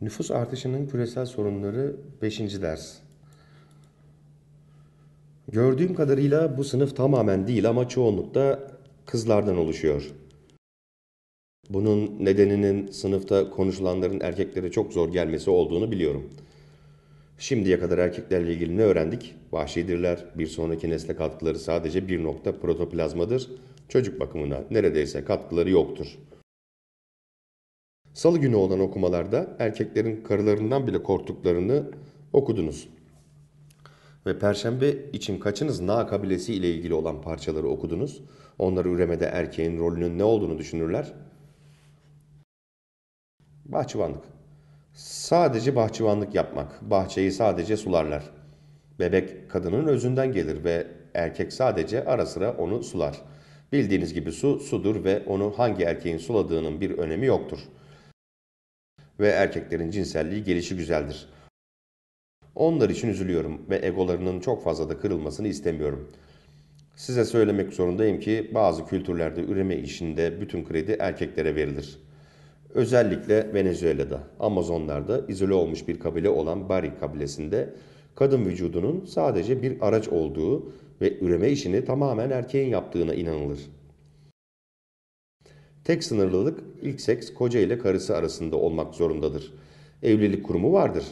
Nüfus artışının küresel sorunları 5. ders. Gördüğüm kadarıyla bu sınıf tamamen değil ama çoğunlukta kızlardan oluşuyor. Bunun nedeninin sınıfta konuşulanların erkeklere çok zor gelmesi olduğunu biliyorum. Şimdiye kadar erkeklerle ilgili ne öğrendik? Vahşidirler, bir sonraki nesle katkıları sadece bir nokta protoplazmadır. Çocuk bakımına neredeyse katkıları yoktur.'' Salı günü olan okumalarda erkeklerin karılarından bile korktuklarını okudunuz. Ve perşembe için kaçınız Na kabilesi ile ilgili olan parçaları okudunuz? Onlar üremede erkeğin rolünün ne olduğunu düşünürler. Bahçıvanlık. Sadece bahçıvanlık yapmak. Bahçeyi sadece sularlar. Bebek kadının özünden gelir ve erkek sadece ara sıra onu sular. Bildiğiniz gibi su sudur ve onu hangi erkeğin suladığının bir önemi yoktur.'' ve erkeklerin cinselliği gelişi güzeldir. Onlar için üzülüyorum ve egolarının çok fazla da kırılmasını istemiyorum. Size söylemek zorundayım ki bazı kültürlerde üreme işinde bütün kredi erkeklere verilir. Özellikle Venezuela'da, Amazonlarda izole olmuş bir kabile olan Bari kabilesinde kadın vücudunun sadece bir araç olduğu ve üreme işini tamamen erkeğin yaptığına inanılır. Tek sınırlılık ilk seks koca ile karısı arasında olmak zorundadır. Evlilik kurumu vardır.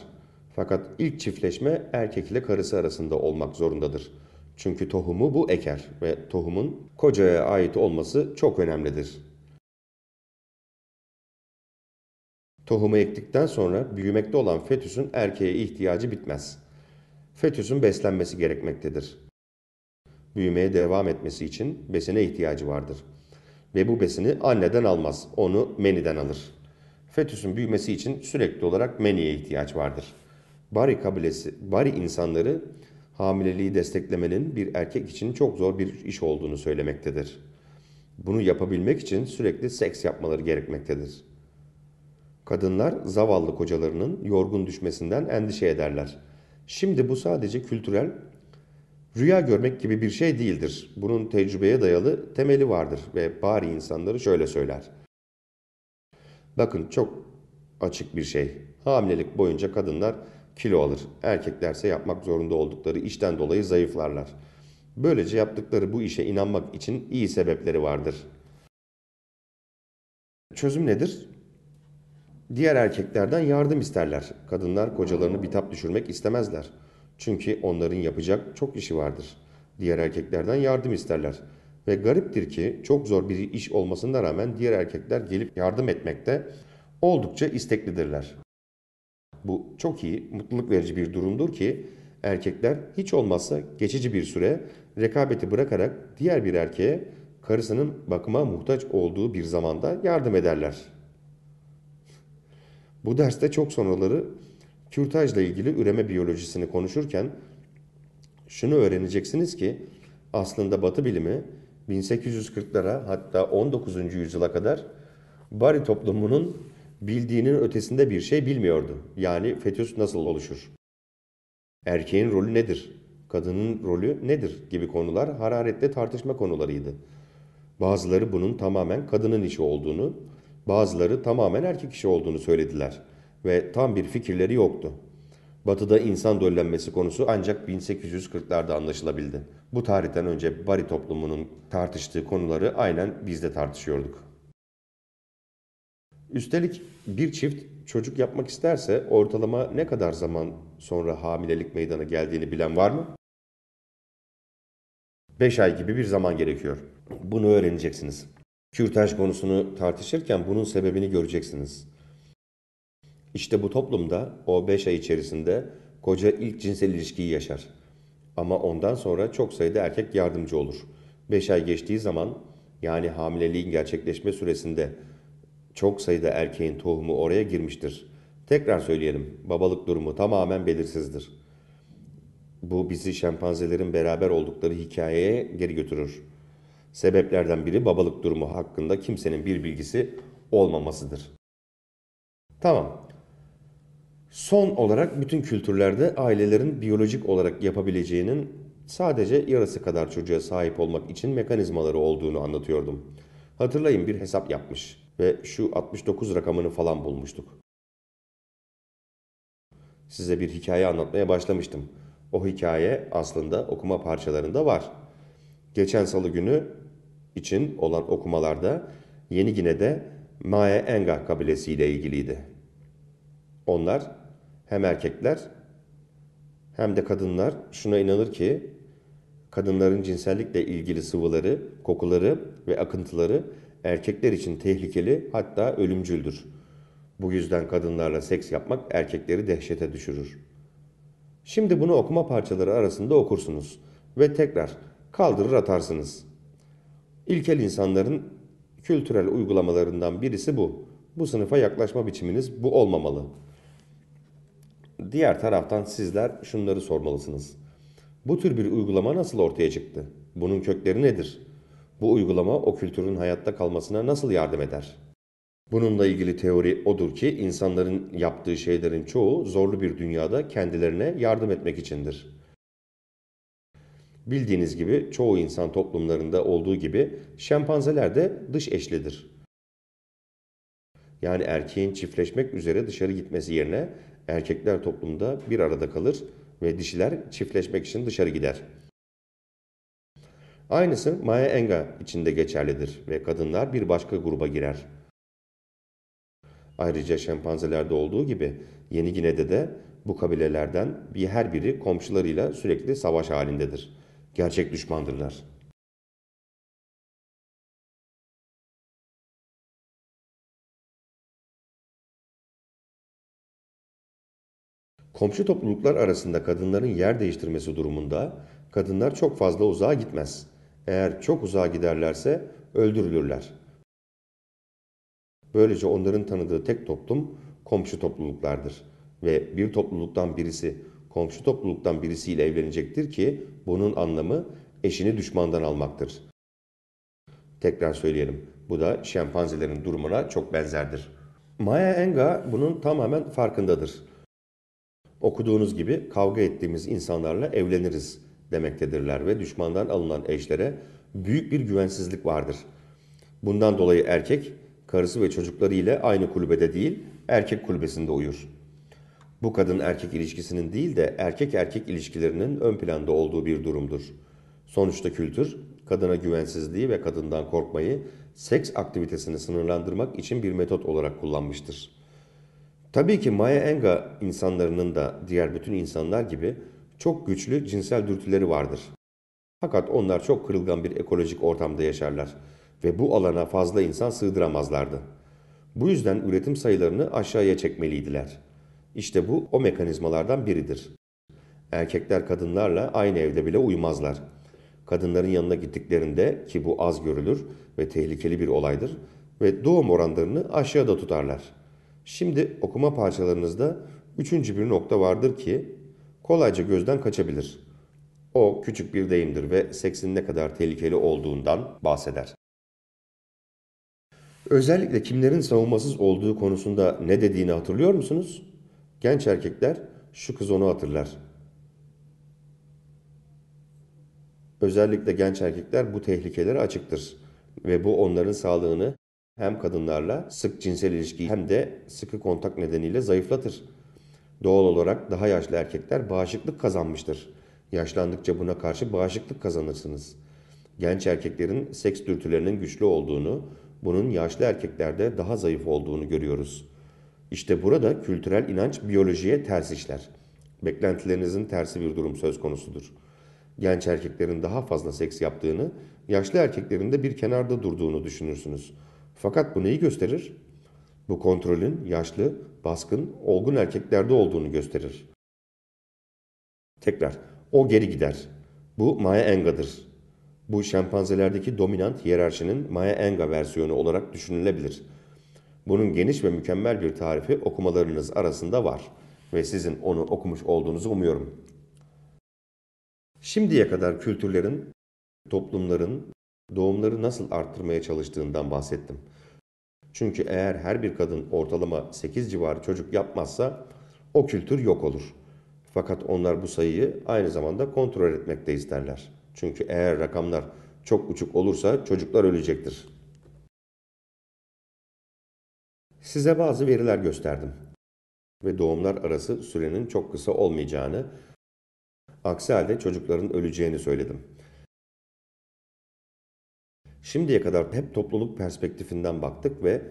Fakat ilk çiftleşme erkek ile karısı arasında olmak zorundadır. Çünkü tohumu bu eker ve tohumun kocaya ait olması çok önemlidir. Tohumu ektikten sonra büyümekte olan fetüsün erkeğe ihtiyacı bitmez. Fetüsün beslenmesi gerekmektedir. Büyümeye devam etmesi için besine ihtiyacı vardır. Ve bu besini anneden almaz. Onu meniden alır. Fetüsün büyümesi için sürekli olarak meniye ihtiyaç vardır. Bari kabilesi, Bari insanları hamileliği desteklemenin bir erkek için çok zor bir iş olduğunu söylemektedir. Bunu yapabilmek için sürekli seks yapmaları gerekmektedir. Kadınlar zavallı kocalarının yorgun düşmesinden endişe ederler. Şimdi bu sadece kültürel Rüya görmek gibi bir şey değildir. Bunun tecrübeye dayalı temeli vardır ve bari insanları şöyle söyler. Bakın çok açık bir şey. Hamilelik boyunca kadınlar kilo alır. Erkeklerse yapmak zorunda oldukları işten dolayı zayıflarlar. Böylece yaptıkları bu işe inanmak için iyi sebepleri vardır. Çözüm nedir? Diğer erkeklerden yardım isterler. Kadınlar kocalarını bitap düşürmek istemezler. Çünkü onların yapacak çok işi vardır. Diğer erkeklerden yardım isterler. Ve gariptir ki çok zor bir iş olmasına rağmen diğer erkekler gelip yardım etmekte oldukça isteklidirler. Bu çok iyi, mutluluk verici bir durumdur ki erkekler hiç olmazsa geçici bir süre rekabeti bırakarak diğer bir erkeğe karısının bakıma muhtaç olduğu bir zamanda yardım ederler. Bu derste çok sonraları kürtajla ilgili üreme biyolojisini konuşurken şunu öğreneceksiniz ki aslında Batı bilimi 1840'lara hatta 19. yüzyıla kadar Bari toplumunun bildiğinin ötesinde bir şey bilmiyordu. Yani fetüs nasıl oluşur? Erkeğin rolü nedir? Kadının rolü nedir? gibi konular hararetle tartışma konularıydı. Bazıları bunun tamamen kadının işi olduğunu, bazıları tamamen erkek işi olduğunu söylediler ve tam bir fikirleri yoktu. Batı'da insan döllenmesi konusu ancak 1840'larda anlaşılabildi. Bu tarihten önce Bari toplumunun tartıştığı konuları aynen biz de tartışıyorduk. Üstelik bir çift çocuk yapmak isterse ortalama ne kadar zaman sonra hamilelik meydana geldiğini bilen var mı? 5 ay gibi bir zaman gerekiyor. Bunu öğreneceksiniz. Kürtaj konusunu tartışırken bunun sebebini göreceksiniz. İşte bu toplumda o 5 ay içerisinde koca ilk cinsel ilişkiyi yaşar. Ama ondan sonra çok sayıda erkek yardımcı olur. 5 ay geçtiği zaman yani hamileliğin gerçekleşme süresinde çok sayıda erkeğin tohumu oraya girmiştir. Tekrar söyleyelim babalık durumu tamamen belirsizdir. Bu bizi şempanzelerin beraber oldukları hikayeye geri götürür. Sebeplerden biri babalık durumu hakkında kimsenin bir bilgisi olmamasıdır. Tamam. Son olarak bütün kültürlerde ailelerin biyolojik olarak yapabileceğinin sadece yarısı kadar çocuğa sahip olmak için mekanizmaları olduğunu anlatıyordum. Hatırlayın bir hesap yapmış ve şu 69 rakamını falan bulmuştuk. Size bir hikaye anlatmaya başlamıştım. O hikaye aslında okuma parçalarında var. Geçen salı günü için olan okumalarda Yeni Gine'de Maya Engah kabilesiyle ilgiliydi. Onlar hem erkekler hem de kadınlar şuna inanır ki kadınların cinsellikle ilgili sıvıları, kokuları ve akıntıları erkekler için tehlikeli hatta ölümcüldür. Bu yüzden kadınlarla seks yapmak erkekleri dehşete düşürür. Şimdi bunu okuma parçaları arasında okursunuz ve tekrar kaldırır atarsınız. İlkel insanların kültürel uygulamalarından birisi bu. Bu sınıfa yaklaşma biçiminiz bu olmamalı.'' Diğer taraftan sizler şunları sormalısınız. Bu tür bir uygulama nasıl ortaya çıktı? Bunun kökleri nedir? Bu uygulama o kültürün hayatta kalmasına nasıl yardım eder? Bununla ilgili teori odur ki insanların yaptığı şeylerin çoğu zorlu bir dünyada kendilerine yardım etmek içindir. Bildiğiniz gibi çoğu insan toplumlarında olduğu gibi şempanzeler de dış eşlidir. Yani erkeğin çiftleşmek üzere dışarı gitmesi yerine erkekler toplumda bir arada kalır ve dişiler çiftleşmek için dışarı gider. Aynısı Maya Enga içinde geçerlidir ve kadınlar bir başka gruba girer. Ayrıca şempanzelerde olduğu gibi Yeni Gine'de de bu kabilelerden bir her biri komşularıyla sürekli savaş halindedir. Gerçek düşmandırlar.'' Komşu topluluklar arasında kadınların yer değiştirmesi durumunda kadınlar çok fazla uzağa gitmez. Eğer çok uzağa giderlerse öldürülürler. Böylece onların tanıdığı tek toplum komşu topluluklardır ve bir topluluktan birisi komşu topluluktan birisiyle evlenecektir ki bunun anlamı eşini düşmandan almaktır. Tekrar söyleyelim. Bu da şempanzelerin durumuna çok benzerdir. Maya Enga bunun tamamen farkındadır okuduğunuz gibi kavga ettiğimiz insanlarla evleniriz demektedirler ve düşmandan alınan eşlere büyük bir güvensizlik vardır. Bundan dolayı erkek karısı ve çocukları ile aynı kulübede değil erkek kulübesinde uyur. Bu kadın erkek ilişkisinin değil de erkek erkek ilişkilerinin ön planda olduğu bir durumdur. Sonuçta kültür kadına güvensizliği ve kadından korkmayı seks aktivitesini sınırlandırmak için bir metot olarak kullanmıştır. Tabii ki Maya Enga insanlarının da diğer bütün insanlar gibi çok güçlü cinsel dürtüleri vardır. Fakat onlar çok kırılgan bir ekolojik ortamda yaşarlar ve bu alana fazla insan sığdıramazlardı. Bu yüzden üretim sayılarını aşağıya çekmeliydiler. İşte bu o mekanizmalardan biridir. Erkekler kadınlarla aynı evde bile uyumazlar. Kadınların yanına gittiklerinde ki bu az görülür ve tehlikeli bir olaydır ve doğum oranlarını aşağıda tutarlar.'' Şimdi okuma parçalarınızda üçüncü bir nokta vardır ki kolayca gözden kaçabilir. O küçük bir deyimdir ve seksin ne kadar tehlikeli olduğundan bahseder. Özellikle kimlerin savunmasız olduğu konusunda ne dediğini hatırlıyor musunuz? Genç erkekler şu kız onu hatırlar. Özellikle genç erkekler bu tehlikelere açıktır ve bu onların sağlığını hem kadınlarla sık cinsel ilişki hem de sıkı kontak nedeniyle zayıflatır. Doğal olarak daha yaşlı erkekler bağışıklık kazanmıştır. Yaşlandıkça buna karşı bağışıklık kazanırsınız. Genç erkeklerin seks dürtülerinin güçlü olduğunu, bunun yaşlı erkeklerde daha zayıf olduğunu görüyoruz. İşte burada kültürel inanç biyolojiye ters işler. Beklentilerinizin tersi bir durum söz konusudur. Genç erkeklerin daha fazla seks yaptığını, yaşlı erkeklerin de bir kenarda durduğunu düşünürsünüz.'' Fakat bu neyi gösterir? Bu kontrolün yaşlı, baskın, olgun erkeklerde olduğunu gösterir. Tekrar, o geri gider. Bu Maya Enga'dır. Bu şempanzelerdeki dominant hiyerarşinin Maya Enga versiyonu olarak düşünülebilir. Bunun geniş ve mükemmel bir tarifi okumalarınız arasında var ve sizin onu okumuş olduğunuzu umuyorum. Şimdiye kadar kültürlerin, toplumların, doğumları nasıl arttırmaya çalıştığından bahsettim. Çünkü eğer her bir kadın ortalama 8 civarı çocuk yapmazsa o kültür yok olur. Fakat onlar bu sayıyı aynı zamanda kontrol etmek de isterler. Çünkü eğer rakamlar çok uçuk olursa çocuklar ölecektir. Size bazı veriler gösterdim ve doğumlar arası sürenin çok kısa olmayacağını, aksi halde çocukların öleceğini söyledim. Şimdiye kadar hep topluluk perspektifinden baktık ve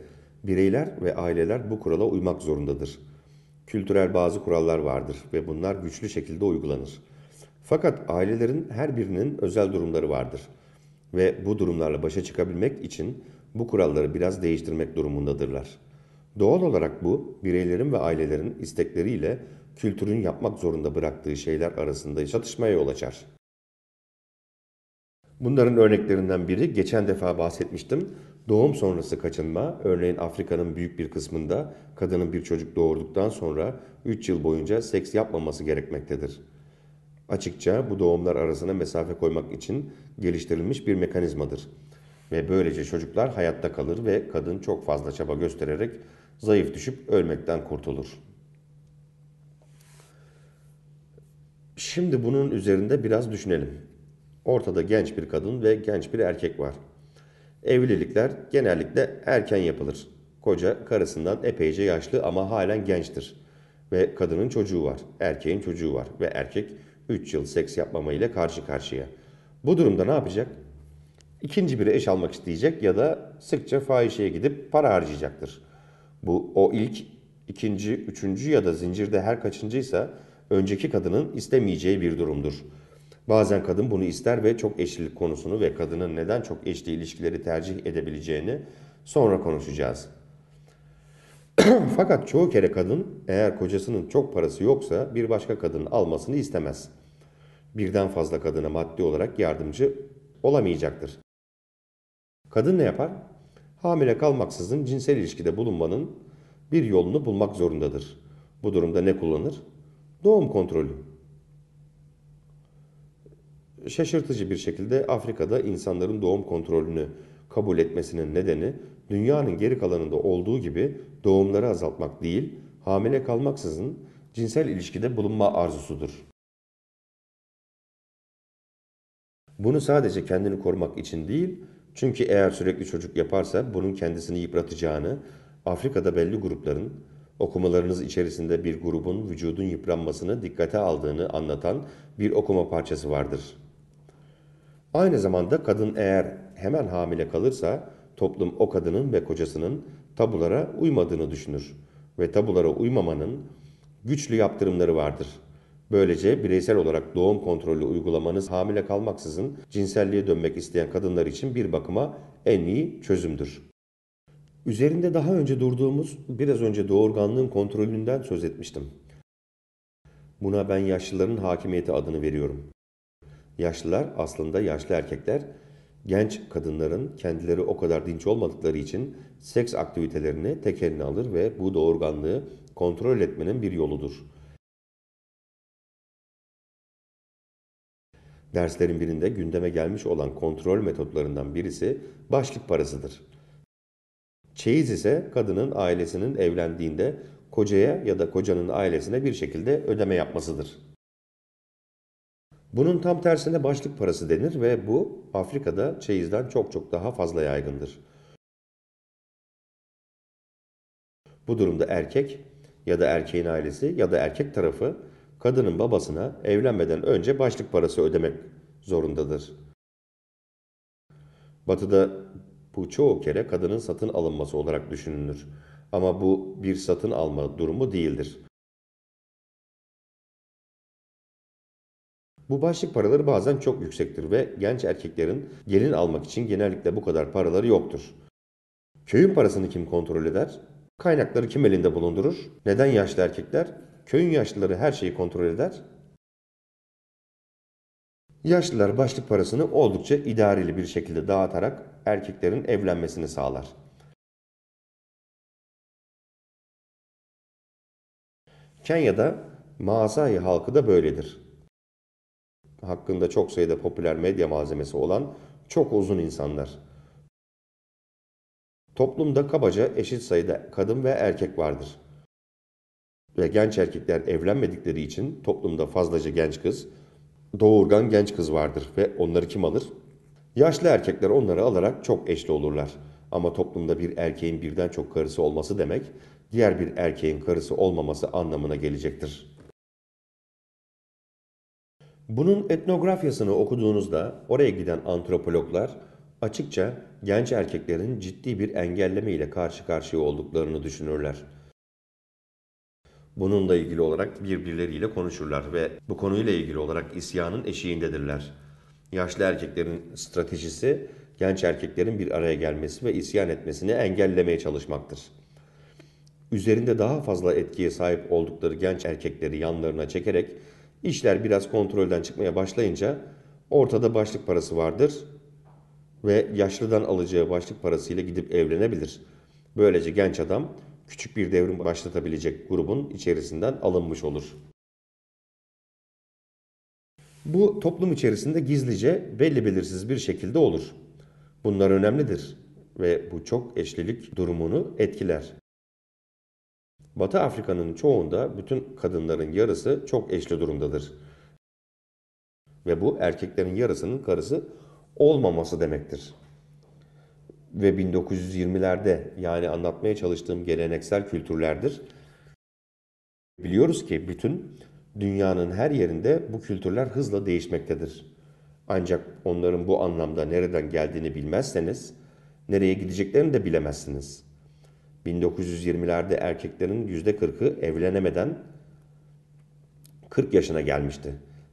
bireyler ve aileler bu kurala uymak zorundadır. Kültürel bazı kurallar vardır ve bunlar güçlü şekilde uygulanır. Fakat ailelerin her birinin özel durumları vardır ve bu durumlarla başa çıkabilmek için bu kuralları biraz değiştirmek durumundadırlar. Doğal olarak bu, bireylerin ve ailelerin istekleriyle kültürün yapmak zorunda bıraktığı şeyler arasında çatışmaya yol açar. Bunların örneklerinden biri geçen defa bahsetmiştim. Doğum sonrası kaçınma, örneğin Afrika'nın büyük bir kısmında kadının bir çocuk doğurduktan sonra 3 yıl boyunca seks yapmaması gerekmektedir. Açıkça bu doğumlar arasına mesafe koymak için geliştirilmiş bir mekanizmadır. Ve böylece çocuklar hayatta kalır ve kadın çok fazla çaba göstererek zayıf düşüp ölmekten kurtulur. Şimdi bunun üzerinde biraz düşünelim. Ortada genç bir kadın ve genç bir erkek var. Evlilikler genellikle erken yapılır. Koca karısından epeyce yaşlı ama halen gençtir. Ve kadının çocuğu var, erkeğin çocuğu var ve erkek 3 yıl seks yapmamayla karşı karşıya. Bu durumda ne yapacak? İkinci bir eş almak isteyecek ya da sıkça fahişeye gidip para harcayacaktır. Bu o ilk, ikinci, üçüncü ya da zincirde her kaçıncıysa önceki kadının istemeyeceği bir durumdur.'' Bazen kadın bunu ister ve çok eşlilik konusunu ve kadının neden çok eşli ilişkileri tercih edebileceğini sonra konuşacağız. Fakat çoğu kere kadın eğer kocasının çok parası yoksa bir başka kadının almasını istemez. Birden fazla kadına maddi olarak yardımcı olamayacaktır. Kadın ne yapar? Hamile kalmaksızın cinsel ilişkide bulunmanın bir yolunu bulmak zorundadır. Bu durumda ne kullanır? Doğum kontrolü şaşırtıcı bir şekilde Afrika'da insanların doğum kontrolünü kabul etmesinin nedeni dünyanın geri kalanında olduğu gibi doğumları azaltmak değil, hamile kalmaksızın cinsel ilişkide bulunma arzusudur. Bunu sadece kendini korumak için değil, çünkü eğer sürekli çocuk yaparsa bunun kendisini yıpratacağını, Afrika'da belli grupların okumalarınız içerisinde bir grubun vücudun yıpranmasını dikkate aldığını anlatan bir okuma parçası vardır.'' Aynı zamanda kadın eğer hemen hamile kalırsa toplum o kadının ve kocasının tabulara uymadığını düşünür ve tabulara uymamanın güçlü yaptırımları vardır. Böylece bireysel olarak doğum kontrolü uygulamanız hamile kalmaksızın cinselliğe dönmek isteyen kadınlar için bir bakıma en iyi çözümdür. Üzerinde daha önce durduğumuz biraz önce doğurganlığın kontrolünden söz etmiştim. Buna ben yaşlıların hakimiyeti adını veriyorum. Yaşlılar aslında yaşlı erkekler genç kadınların kendileri o kadar dinç olmadıkları için seks aktivitelerini tek eline alır ve bu doğurganlığı kontrol etmenin bir yoludur. Derslerin birinde gündeme gelmiş olan kontrol metotlarından birisi başlık parasıdır. Çeyiz ise kadının ailesinin evlendiğinde kocaya ya da kocanın ailesine bir şekilde ödeme yapmasıdır. Bunun tam tersine başlık parası denir ve bu Afrika'da çeyizden çok çok daha fazla yaygındır. Bu durumda erkek ya da erkeğin ailesi ya da erkek tarafı kadının babasına evlenmeden önce başlık parası ödemek zorundadır. Batı'da bu çoğu kere kadının satın alınması olarak düşünülür. Ama bu bir satın alma durumu değildir. Bu başlık paraları bazen çok yüksektir ve genç erkeklerin gelin almak için genellikle bu kadar paraları yoktur. Köyün parasını kim kontrol eder? Kaynakları kim elinde bulundurur? Neden yaşlı erkekler? Köyün yaşlıları her şeyi kontrol eder. Yaşlılar başlık parasını oldukça idareli bir şekilde dağıtarak erkeklerin evlenmesini sağlar. Kenya'da Maasai halkı da böyledir hakkında çok sayıda popüler medya malzemesi olan çok uzun insanlar. Toplumda kabaca eşit sayıda kadın ve erkek vardır. Ve genç erkekler evlenmedikleri için toplumda fazlaca genç kız, doğurgan genç kız vardır ve onları kim alır? Yaşlı erkekler onları alarak çok eşli olurlar. Ama toplumda bir erkeğin birden çok karısı olması demek, diğer bir erkeğin karısı olmaması anlamına gelecektir.'' Bunun etnografyasını okuduğunuzda oraya giden antropologlar açıkça genç erkeklerin ciddi bir engelleme ile karşı karşıya olduklarını düşünürler. Bununla ilgili olarak birbirleriyle konuşurlar ve bu konuyla ilgili olarak isyanın eşiğindedirler. Yaşlı erkeklerin stratejisi genç erkeklerin bir araya gelmesi ve isyan etmesini engellemeye çalışmaktır. Üzerinde daha fazla etkiye sahip oldukları genç erkekleri yanlarına çekerek İşler biraz kontrolden çıkmaya başlayınca ortada başlık parası vardır ve yaşlıdan alacağı başlık parasıyla gidip evlenebilir. Böylece genç adam küçük bir devrim başlatabilecek grubun içerisinden alınmış olur. Bu toplum içerisinde gizlice belli belirsiz bir şekilde olur. Bunlar önemlidir ve bu çok eşlilik durumunu etkiler. Batı Afrika'nın çoğunda bütün kadınların yarısı çok eşli durumdadır. Ve bu erkeklerin yarısının karısı olmaması demektir. Ve 1920'lerde yani anlatmaya çalıştığım geleneksel kültürlerdir. Biliyoruz ki bütün dünyanın her yerinde bu kültürler hızla değişmektedir. Ancak onların bu anlamda nereden geldiğini bilmezseniz nereye gideceklerini de bilemezsiniz.'' 1920'lerde erkeklerin %40'ı evlenemeden 40 yaşına gelmişti.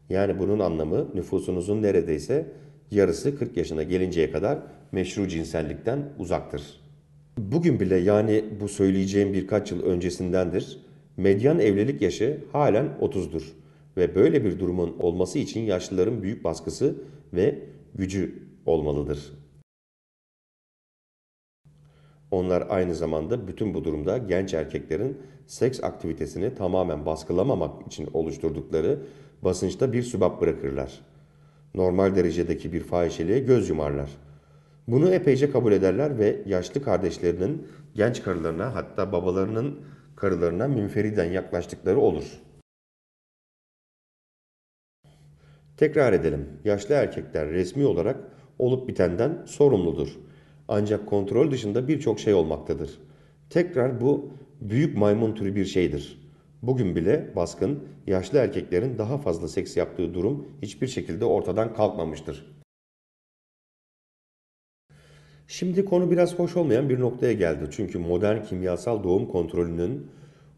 Yani bunun anlamı nüfusunuzun neredeyse yarısı 40 yaşına gelinceye kadar meşru cinsellikten uzaktır. Bugün bile yani bu söyleyeceğim birkaç yıl öncesindendir. Medyan evlilik yaşı halen 30'dur ve böyle bir durumun olması için yaşlıların büyük baskısı ve gücü olmalıdır onlar aynı zamanda bütün bu durumda genç erkeklerin seks aktivitesini tamamen baskılamamak için oluşturdukları basınçta bir sübap bırakırlar. Normal derecedeki bir fahişeliğe göz yumarlar. Bunu epeyce kabul ederler ve yaşlı kardeşlerinin genç karılarına hatta babalarının karılarına münferiden yaklaştıkları olur. Tekrar edelim. Yaşlı erkekler resmi olarak olup bitenden sorumludur ancak kontrol dışında birçok şey olmaktadır. Tekrar bu büyük maymun türü bir şeydir. Bugün bile baskın, yaşlı erkeklerin daha fazla seks yaptığı durum hiçbir şekilde ortadan kalkmamıştır. Şimdi konu biraz hoş olmayan bir noktaya geldi. Çünkü modern kimyasal doğum kontrolünün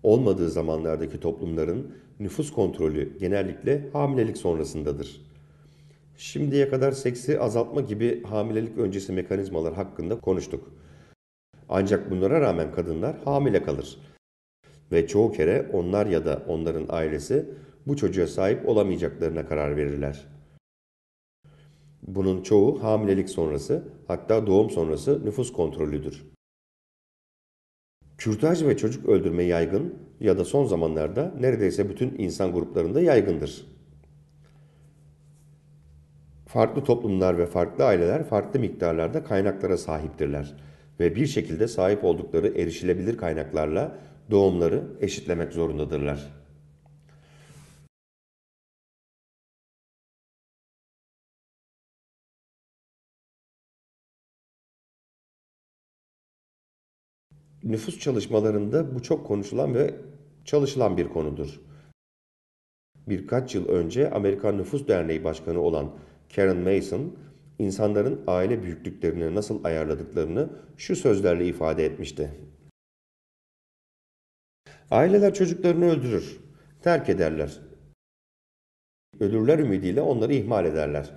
olmadığı zamanlardaki toplumların nüfus kontrolü genellikle hamilelik sonrasındadır. Şimdiye kadar seksi azaltma gibi hamilelik öncesi mekanizmalar hakkında konuştuk. Ancak bunlara rağmen kadınlar hamile kalır. Ve çoğu kere onlar ya da onların ailesi bu çocuğa sahip olamayacaklarına karar verirler. Bunun çoğu hamilelik sonrası hatta doğum sonrası nüfus kontrolüdür. Kürtaj ve çocuk öldürme yaygın ya da son zamanlarda neredeyse bütün insan gruplarında yaygındır. Farklı toplumlar ve farklı aileler farklı miktarlarda kaynaklara sahiptirler ve bir şekilde sahip oldukları erişilebilir kaynaklarla doğumları eşitlemek zorundadırlar. Nüfus çalışmalarında bu çok konuşulan ve çalışılan bir konudur. Birkaç yıl önce Amerikan Nüfus Derneği Başkanı olan Karen Mason, insanların aile büyüklüklerini nasıl ayarladıklarını şu sözlerle ifade etmişti. Aileler çocuklarını öldürür, terk ederler. Ölürler ümidiyle onları ihmal ederler.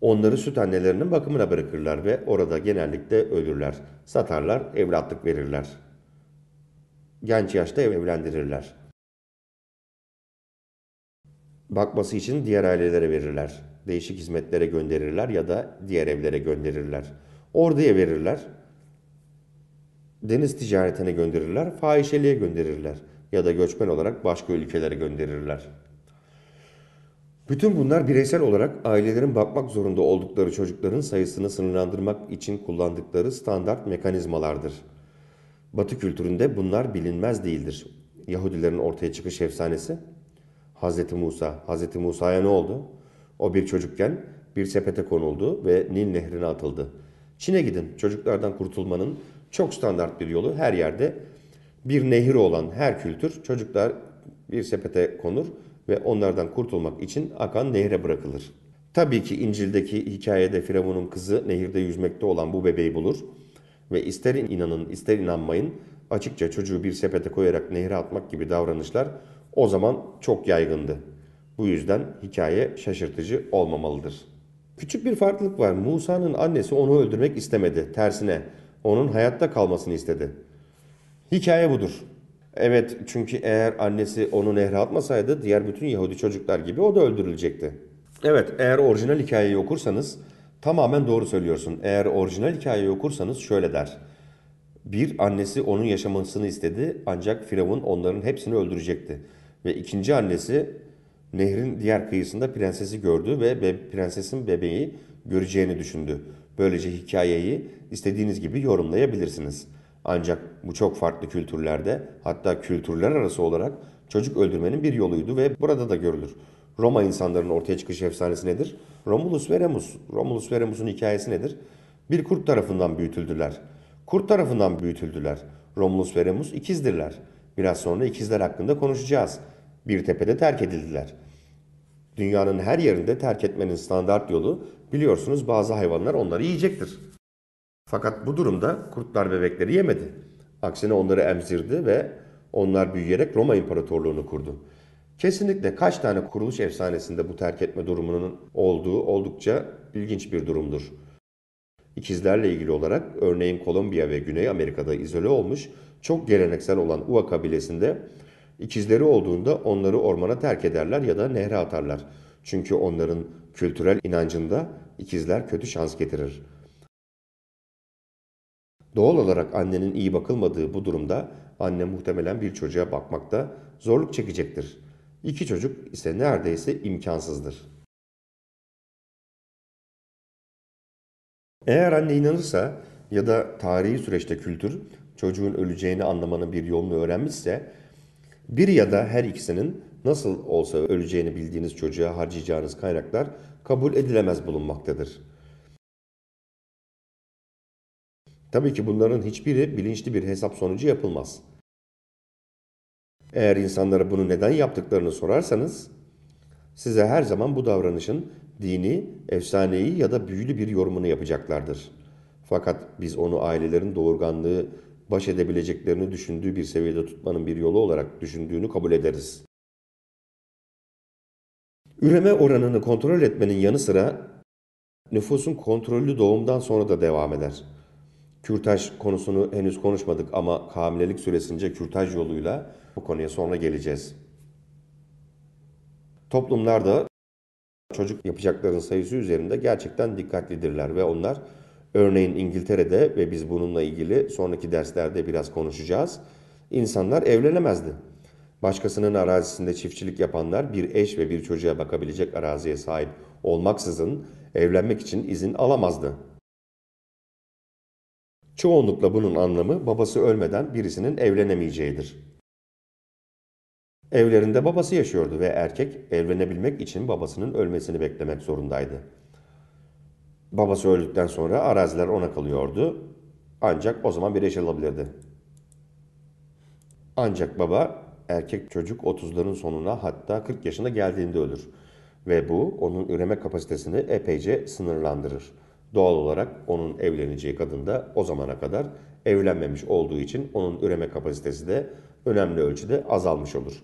Onları süt annelerinin bakımına bırakırlar ve orada genellikle ölürler. Satarlar, evlatlık verirler. Genç yaşta evlendirirler. Bakması için diğer ailelere verirler değişik hizmetlere gönderirler ya da diğer evlere gönderirler. Orduya verirler. Deniz ticaretine gönderirler, fahişeliğe gönderirler ya da göçmen olarak başka ülkelere gönderirler. Bütün bunlar bireysel olarak ailelerin bakmak zorunda oldukları çocukların sayısını sınırlandırmak için kullandıkları standart mekanizmalardır. Batı kültüründe bunlar bilinmez değildir. Yahudilerin ortaya çıkış efsanesi Hz. Musa. Hz. Musa'ya ne oldu? O bir çocukken bir sepete konuldu ve Nil nehrine atıldı. Çin'e gidin. Çocuklardan kurtulmanın çok standart bir yolu her yerde bir nehir olan her kültür çocuklar bir sepete konur ve onlardan kurtulmak için akan nehre bırakılır. Tabii ki İncil'deki hikayede Firavun'un kızı nehirde yüzmekte olan bu bebeği bulur ve ister inanın ister inanmayın açıkça çocuğu bir sepete koyarak nehre atmak gibi davranışlar o zaman çok yaygındı. Bu yüzden hikaye şaşırtıcı olmamalıdır. Küçük bir farklılık var. Musa'nın annesi onu öldürmek istemedi. Tersine onun hayatta kalmasını istedi. Hikaye budur. Evet çünkü eğer annesi onu nehre atmasaydı diğer bütün Yahudi çocuklar gibi o da öldürülecekti. Evet eğer orijinal hikayeyi okursanız tamamen doğru söylüyorsun. Eğer orijinal hikayeyi okursanız şöyle der. Bir annesi onun yaşamasını istedi ancak Firavun onların hepsini öldürecekti. Ve ikinci annesi Nehrin diğer kıyısında prensesi gördü ve be prensesin bebeği göreceğini düşündü. Böylece hikayeyi istediğiniz gibi yorumlayabilirsiniz. Ancak bu çok farklı kültürlerde hatta kültürler arası olarak çocuk öldürmenin bir yoluydu ve burada da görülür. Roma insanların ortaya çıkış efsanesi nedir? Romulus ve Remus. Romulus ve Remus'un hikayesi nedir? Bir kurt tarafından büyütüldüler. Kurt tarafından büyütüldüler. Romulus ve Remus ikizdirler. Biraz sonra ikizler hakkında konuşacağız. Bir tepede terk edildiler. Dünyanın her yerinde terk etmenin standart yolu biliyorsunuz bazı hayvanlar onları yiyecektir. Fakat bu durumda kurtlar bebekleri yemedi. Aksine onları emzirdi ve onlar büyüyerek Roma İmparatorluğunu kurdu. Kesinlikle kaç tane kuruluş efsanesinde bu terk etme durumunun olduğu oldukça ilginç bir durumdur. İkizlerle ilgili olarak örneğin Kolombiya ve Güney Amerika'da izole olmuş çok geleneksel olan Ua kabilesinde İkizleri olduğunda onları ormana terk ederler ya da nehre atarlar. Çünkü onların kültürel inancında ikizler kötü şans getirir. Doğal olarak annenin iyi bakılmadığı bu durumda anne muhtemelen bir çocuğa bakmakta zorluk çekecektir. İki çocuk ise neredeyse imkansızdır. Eğer anne inanırsa ya da tarihi süreçte kültür çocuğun öleceğini anlamanın bir yolunu öğrenmişse bir ya da her ikisinin nasıl olsa öleceğini bildiğiniz çocuğa harcayacağınız kaynaklar kabul edilemez bulunmaktadır. Tabii ki bunların hiçbiri bilinçli bir hesap sonucu yapılmaz. Eğer insanlara bunu neden yaptıklarını sorarsanız, size her zaman bu davranışın dini, efsaneyi ya da büyülü bir yorumunu yapacaklardır. Fakat biz onu ailelerin doğurganlığı baş edebileceklerini düşündüğü bir seviyede tutmanın bir yolu olarak düşündüğünü kabul ederiz. Üreme oranını kontrol etmenin yanı sıra nüfusun kontrollü doğumdan sonra da devam eder. Kürtaj konusunu henüz konuşmadık ama hamilelik süresince kürtaj yoluyla bu konuya sonra geleceğiz. Toplumlarda çocuk yapacakların sayısı üzerinde gerçekten dikkatlidirler ve onlar Örneğin İngiltere'de ve biz bununla ilgili sonraki derslerde biraz konuşacağız. İnsanlar evlenemezdi. Başkasının arazisinde çiftçilik yapanlar bir eş ve bir çocuğa bakabilecek araziye sahip olmaksızın evlenmek için izin alamazdı. Çoğunlukla bunun anlamı babası ölmeden birisinin evlenemeyeceğidir. Evlerinde babası yaşıyordu ve erkek evlenebilmek için babasının ölmesini beklemek zorundaydı babası öldükten sonra araziler ona kalıyordu. Ancak o zaman bir eş alabilirdi. Ancak baba erkek çocuk 30'ların sonuna hatta 40 yaşına geldiğinde ölür. Ve bu onun üreme kapasitesini epeyce sınırlandırır. Doğal olarak onun evleneceği kadın da o zamana kadar evlenmemiş olduğu için onun üreme kapasitesi de önemli ölçüde azalmış olur.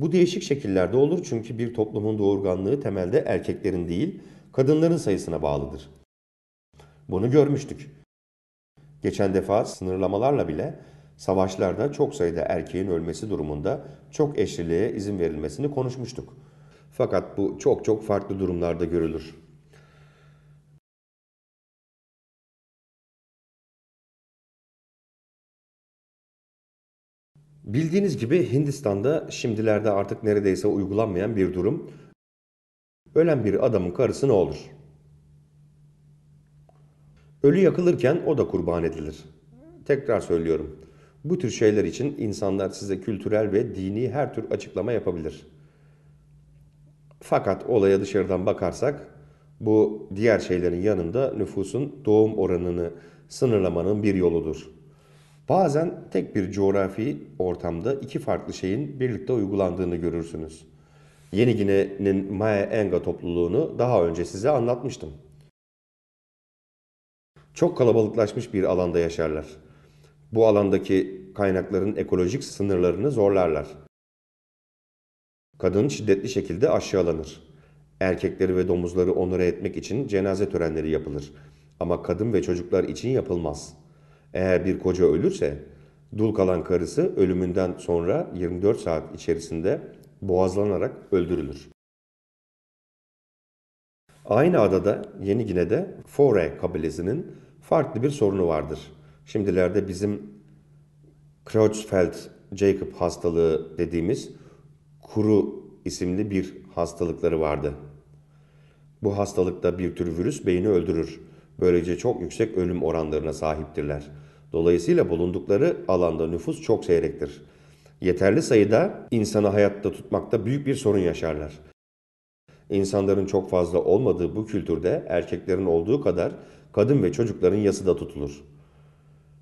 Bu değişik şekillerde olur çünkü bir toplumun doğurganlığı temelde erkeklerin değil, kadınların sayısına bağlıdır. Bunu görmüştük. Geçen defa sınırlamalarla bile savaşlarda çok sayıda erkeğin ölmesi durumunda çok eşliliğe izin verilmesini konuşmuştuk. Fakat bu çok çok farklı durumlarda görülür. Bildiğiniz gibi Hindistan'da şimdilerde artık neredeyse uygulanmayan bir durum Ölen bir adamın karısı ne olur? Ölü yakılırken o da kurban edilir. Tekrar söylüyorum. Bu tür şeyler için insanlar size kültürel ve dini her tür açıklama yapabilir. Fakat olaya dışarıdan bakarsak bu diğer şeylerin yanında nüfusun doğum oranını sınırlamanın bir yoludur. Bazen tek bir coğrafi ortamda iki farklı şeyin birlikte uygulandığını görürsünüz. Yeni Gine'nin Maya Enga topluluğunu daha önce size anlatmıştım. Çok kalabalıklaşmış bir alanda yaşarlar. Bu alandaki kaynakların ekolojik sınırlarını zorlarlar. Kadın şiddetli şekilde aşağılanır. Erkekleri ve domuzları onore etmek için cenaze törenleri yapılır. Ama kadın ve çocuklar için yapılmaz. Eğer bir koca ölürse, dul kalan karısı ölümünden sonra 24 saat içerisinde boğazlanarak öldürülür. Aynı adada Yeni Gine'de Fore kabilesinin farklı bir sorunu vardır. Şimdilerde bizim Creutzfeldt-Jacob hastalığı dediğimiz kuru isimli bir hastalıkları vardı. Bu hastalıkta bir tür virüs beyni öldürür. Böylece çok yüksek ölüm oranlarına sahiptirler. Dolayısıyla bulundukları alanda nüfus çok seyrektir. Yeterli sayıda insanı hayatta tutmakta büyük bir sorun yaşarlar. İnsanların çok fazla olmadığı bu kültürde erkeklerin olduğu kadar kadın ve çocukların yasıda tutulur.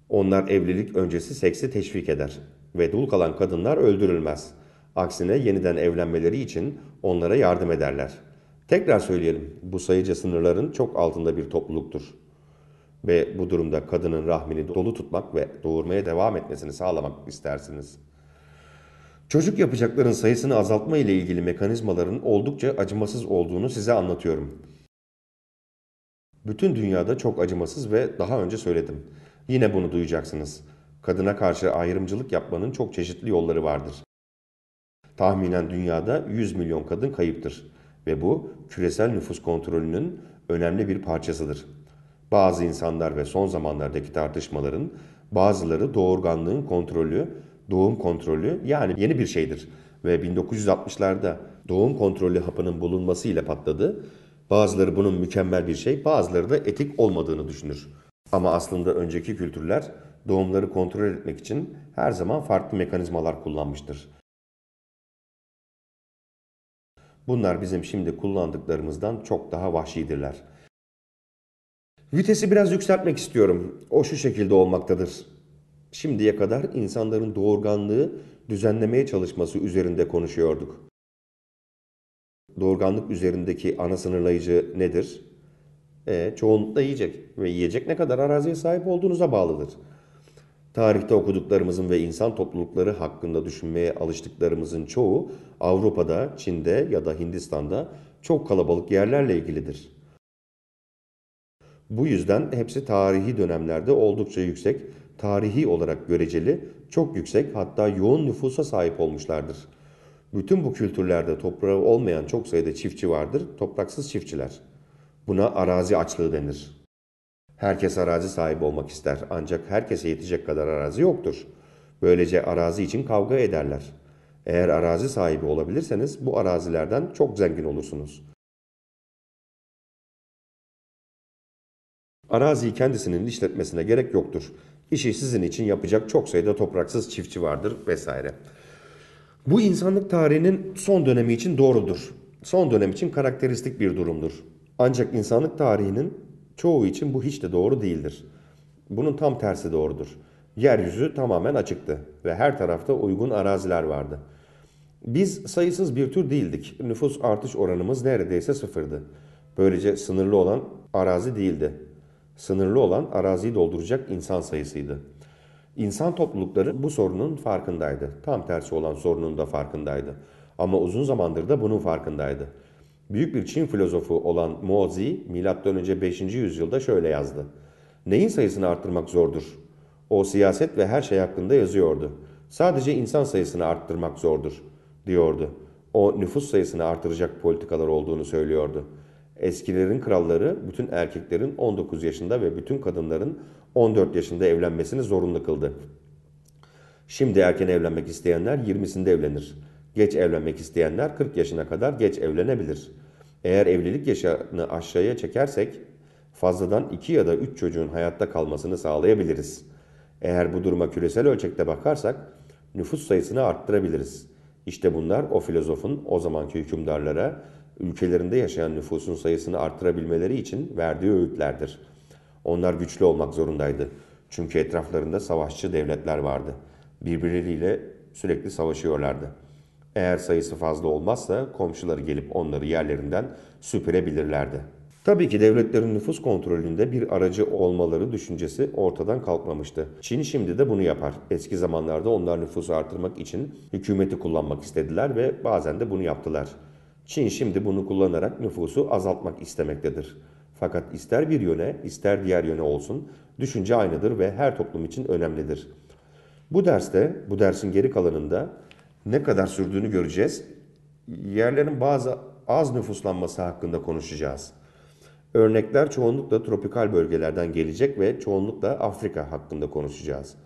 Onlar evlilik öncesi seksi teşvik eder ve dul kalan kadınlar öldürülmez. Aksine yeniden evlenmeleri için onlara yardım ederler. Tekrar söyleyelim, bu sayıca sınırların çok altında bir topluluktur. Ve bu durumda kadının rahmini dolu tutmak ve doğurmaya devam etmesini sağlamak istersiniz.'' Çocuk yapacakların sayısını azaltma ile ilgili mekanizmaların oldukça acımasız olduğunu size anlatıyorum. Bütün dünyada çok acımasız ve daha önce söyledim. Yine bunu duyacaksınız. Kadına karşı ayrımcılık yapmanın çok çeşitli yolları vardır. Tahminen dünyada 100 milyon kadın kayıptır ve bu küresel nüfus kontrolünün önemli bir parçasıdır. Bazı insanlar ve son zamanlardaki tartışmaların bazıları doğurganlığın kontrolü doğum kontrolü yani yeni bir şeydir ve 1960'larda doğum kontrolü hapının bulunmasıyla patladı. Bazıları bunun mükemmel bir şey, bazıları da etik olmadığını düşünür. Ama aslında önceki kültürler doğumları kontrol etmek için her zaman farklı mekanizmalar kullanmıştır. Bunlar bizim şimdi kullandıklarımızdan çok daha vahşidirler. Vitesi biraz yükseltmek istiyorum. O şu şekilde olmaktadır. Şimdiye kadar insanların doğurganlığı düzenlemeye çalışması üzerinde konuşuyorduk. Doğurganlık üzerindeki ana sınırlayıcı nedir? E, çoğunlukla yiyecek ve yiyecek ne kadar araziye sahip olduğunuza bağlıdır. Tarihte okuduklarımızın ve insan toplulukları hakkında düşünmeye alıştıklarımızın çoğu Avrupa'da, Çin'de ya da Hindistan'da çok kalabalık yerlerle ilgilidir. Bu yüzden hepsi tarihi dönemlerde oldukça yüksek tarihi olarak göreceli, çok yüksek hatta yoğun nüfusa sahip olmuşlardır. Bütün bu kültürlerde toprağı olmayan çok sayıda çiftçi vardır, topraksız çiftçiler. Buna arazi açlığı denir. Herkes arazi sahibi olmak ister ancak herkese yetecek kadar arazi yoktur. Böylece arazi için kavga ederler. Eğer arazi sahibi olabilirseniz bu arazilerden çok zengin olursunuz.'' Araziyi kendisinin işletmesine gerek yoktur. İşi sizin için yapacak çok sayıda topraksız çiftçi vardır vesaire. Bu insanlık tarihinin son dönemi için doğrudur. Son dönem için karakteristik bir durumdur. Ancak insanlık tarihinin çoğu için bu hiç de doğru değildir. Bunun tam tersi doğrudur. Yeryüzü tamamen açıktı ve her tarafta uygun araziler vardı. Biz sayısız bir tür değildik. Nüfus artış oranımız neredeyse sıfırdı. Böylece sınırlı olan arazi değildi sınırlı olan araziyi dolduracak insan sayısıydı. İnsan toplulukları bu sorunun farkındaydı. Tam tersi olan sorunun da farkındaydı. Ama uzun zamandır da bunun farkındaydı. Büyük bir Çin filozofu olan Mozi M.Ö. 5. yüzyılda şöyle yazdı. Neyin sayısını arttırmak zordur? O siyaset ve her şey hakkında yazıyordu. Sadece insan sayısını arttırmak zordur, diyordu. O nüfus sayısını artıracak politikalar olduğunu söylüyordu.'' eskilerin kralları bütün erkeklerin 19 yaşında ve bütün kadınların 14 yaşında evlenmesini zorunlu kıldı. Şimdi erken evlenmek isteyenler 20'sinde evlenir. Geç evlenmek isteyenler 40 yaşına kadar geç evlenebilir. Eğer evlilik yaşını aşağıya çekersek fazladan 2 ya da 3 çocuğun hayatta kalmasını sağlayabiliriz. Eğer bu duruma küresel ölçekte bakarsak nüfus sayısını arttırabiliriz. İşte bunlar o filozofun o zamanki hükümdarlara ülkelerinde yaşayan nüfusun sayısını arttırabilmeleri için verdiği öğütlerdir. Onlar güçlü olmak zorundaydı. Çünkü etraflarında savaşçı devletler vardı. Birbirleriyle sürekli savaşıyorlardı. Eğer sayısı fazla olmazsa komşuları gelip onları yerlerinden süpürebilirlerdi. Tabii ki devletlerin nüfus kontrolünde bir aracı olmaları düşüncesi ortadan kalkmamıştı. Çin şimdi de bunu yapar. Eski zamanlarda onlar nüfusu artırmak için hükümeti kullanmak istediler ve bazen de bunu yaptılar. Çin şimdi bunu kullanarak nüfusu azaltmak istemektedir. Fakat ister bir yöne, ister diğer yöne olsun, düşünce aynıdır ve her toplum için önemlidir. Bu derste, bu dersin geri kalanında ne kadar sürdüğünü göreceğiz. Yerlerin bazı az nüfuslanması hakkında konuşacağız. Örnekler çoğunlukla tropikal bölgelerden gelecek ve çoğunlukla Afrika hakkında konuşacağız.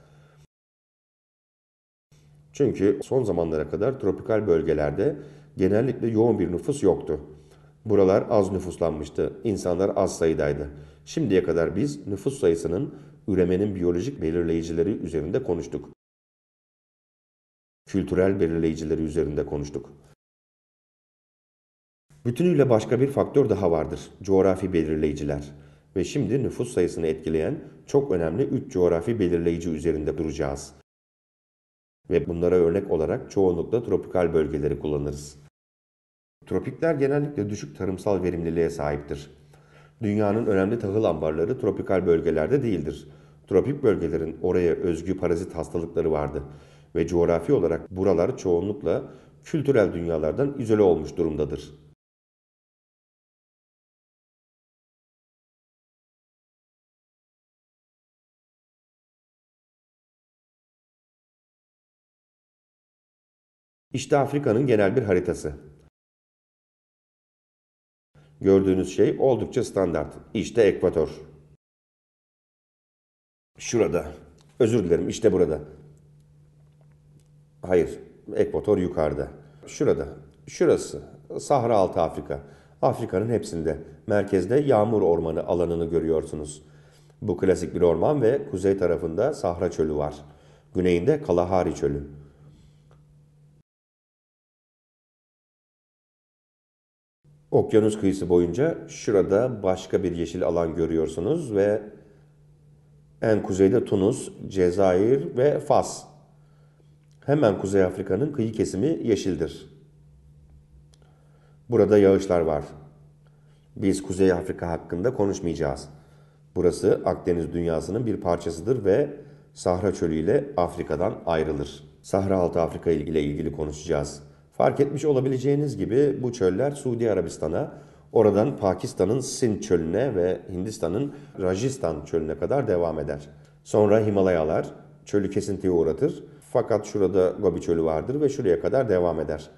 Çünkü son zamanlara kadar tropikal bölgelerde genellikle yoğun bir nüfus yoktu. Buralar az nüfuslanmıştı, insanlar az sayıdaydı. Şimdiye kadar biz nüfus sayısının üremenin biyolojik belirleyicileri üzerinde konuştuk. Kültürel belirleyicileri üzerinde konuştuk. Bütünüyle başka bir faktör daha vardır. Coğrafi belirleyiciler. Ve şimdi nüfus sayısını etkileyen çok önemli 3 coğrafi belirleyici üzerinde duracağız. Ve bunlara örnek olarak çoğunlukla tropikal bölgeleri kullanırız. Tropikler genellikle düşük tarımsal verimliliğe sahiptir. Dünyanın önemli tahıl ambarları tropikal bölgelerde değildir. Tropik bölgelerin oraya özgü parazit hastalıkları vardı ve coğrafi olarak buralar çoğunlukla kültürel dünyalardan izole olmuş durumdadır. İşte Afrika'nın genel bir haritası. Gördüğünüz şey oldukça standart. İşte ekvator. Şurada. Özür dilerim işte burada. Hayır. Ekvator yukarıda. Şurada. Şurası. Sahra altı Afrika. Afrika'nın hepsinde. Merkezde yağmur ormanı alanını görüyorsunuz. Bu klasik bir orman ve kuzey tarafında Sahra Çölü var. Güneyinde Kalahari Çölü. Okyanus kıyısı boyunca şurada başka bir yeşil alan görüyorsunuz ve en kuzeyde Tunus, Cezayir ve Fas. Hemen Kuzey Afrika'nın kıyı kesimi yeşildir. Burada yağışlar var. Biz Kuzey Afrika hakkında konuşmayacağız. Burası Akdeniz dünyasının bir parçasıdır ve Sahra Çölü ile Afrika'dan ayrılır. Sahra altı Afrika ile ilgili konuşacağız. Fark etmiş olabileceğiniz gibi bu çöller Suudi Arabistan'a, oradan Pakistan'ın Sindh çölüne ve Hindistan'ın Rajasthan çölüne kadar devam eder. Sonra Himalayalar çölü kesintiye uğratır. Fakat şurada Gobi çölü vardır ve şuraya kadar devam eder.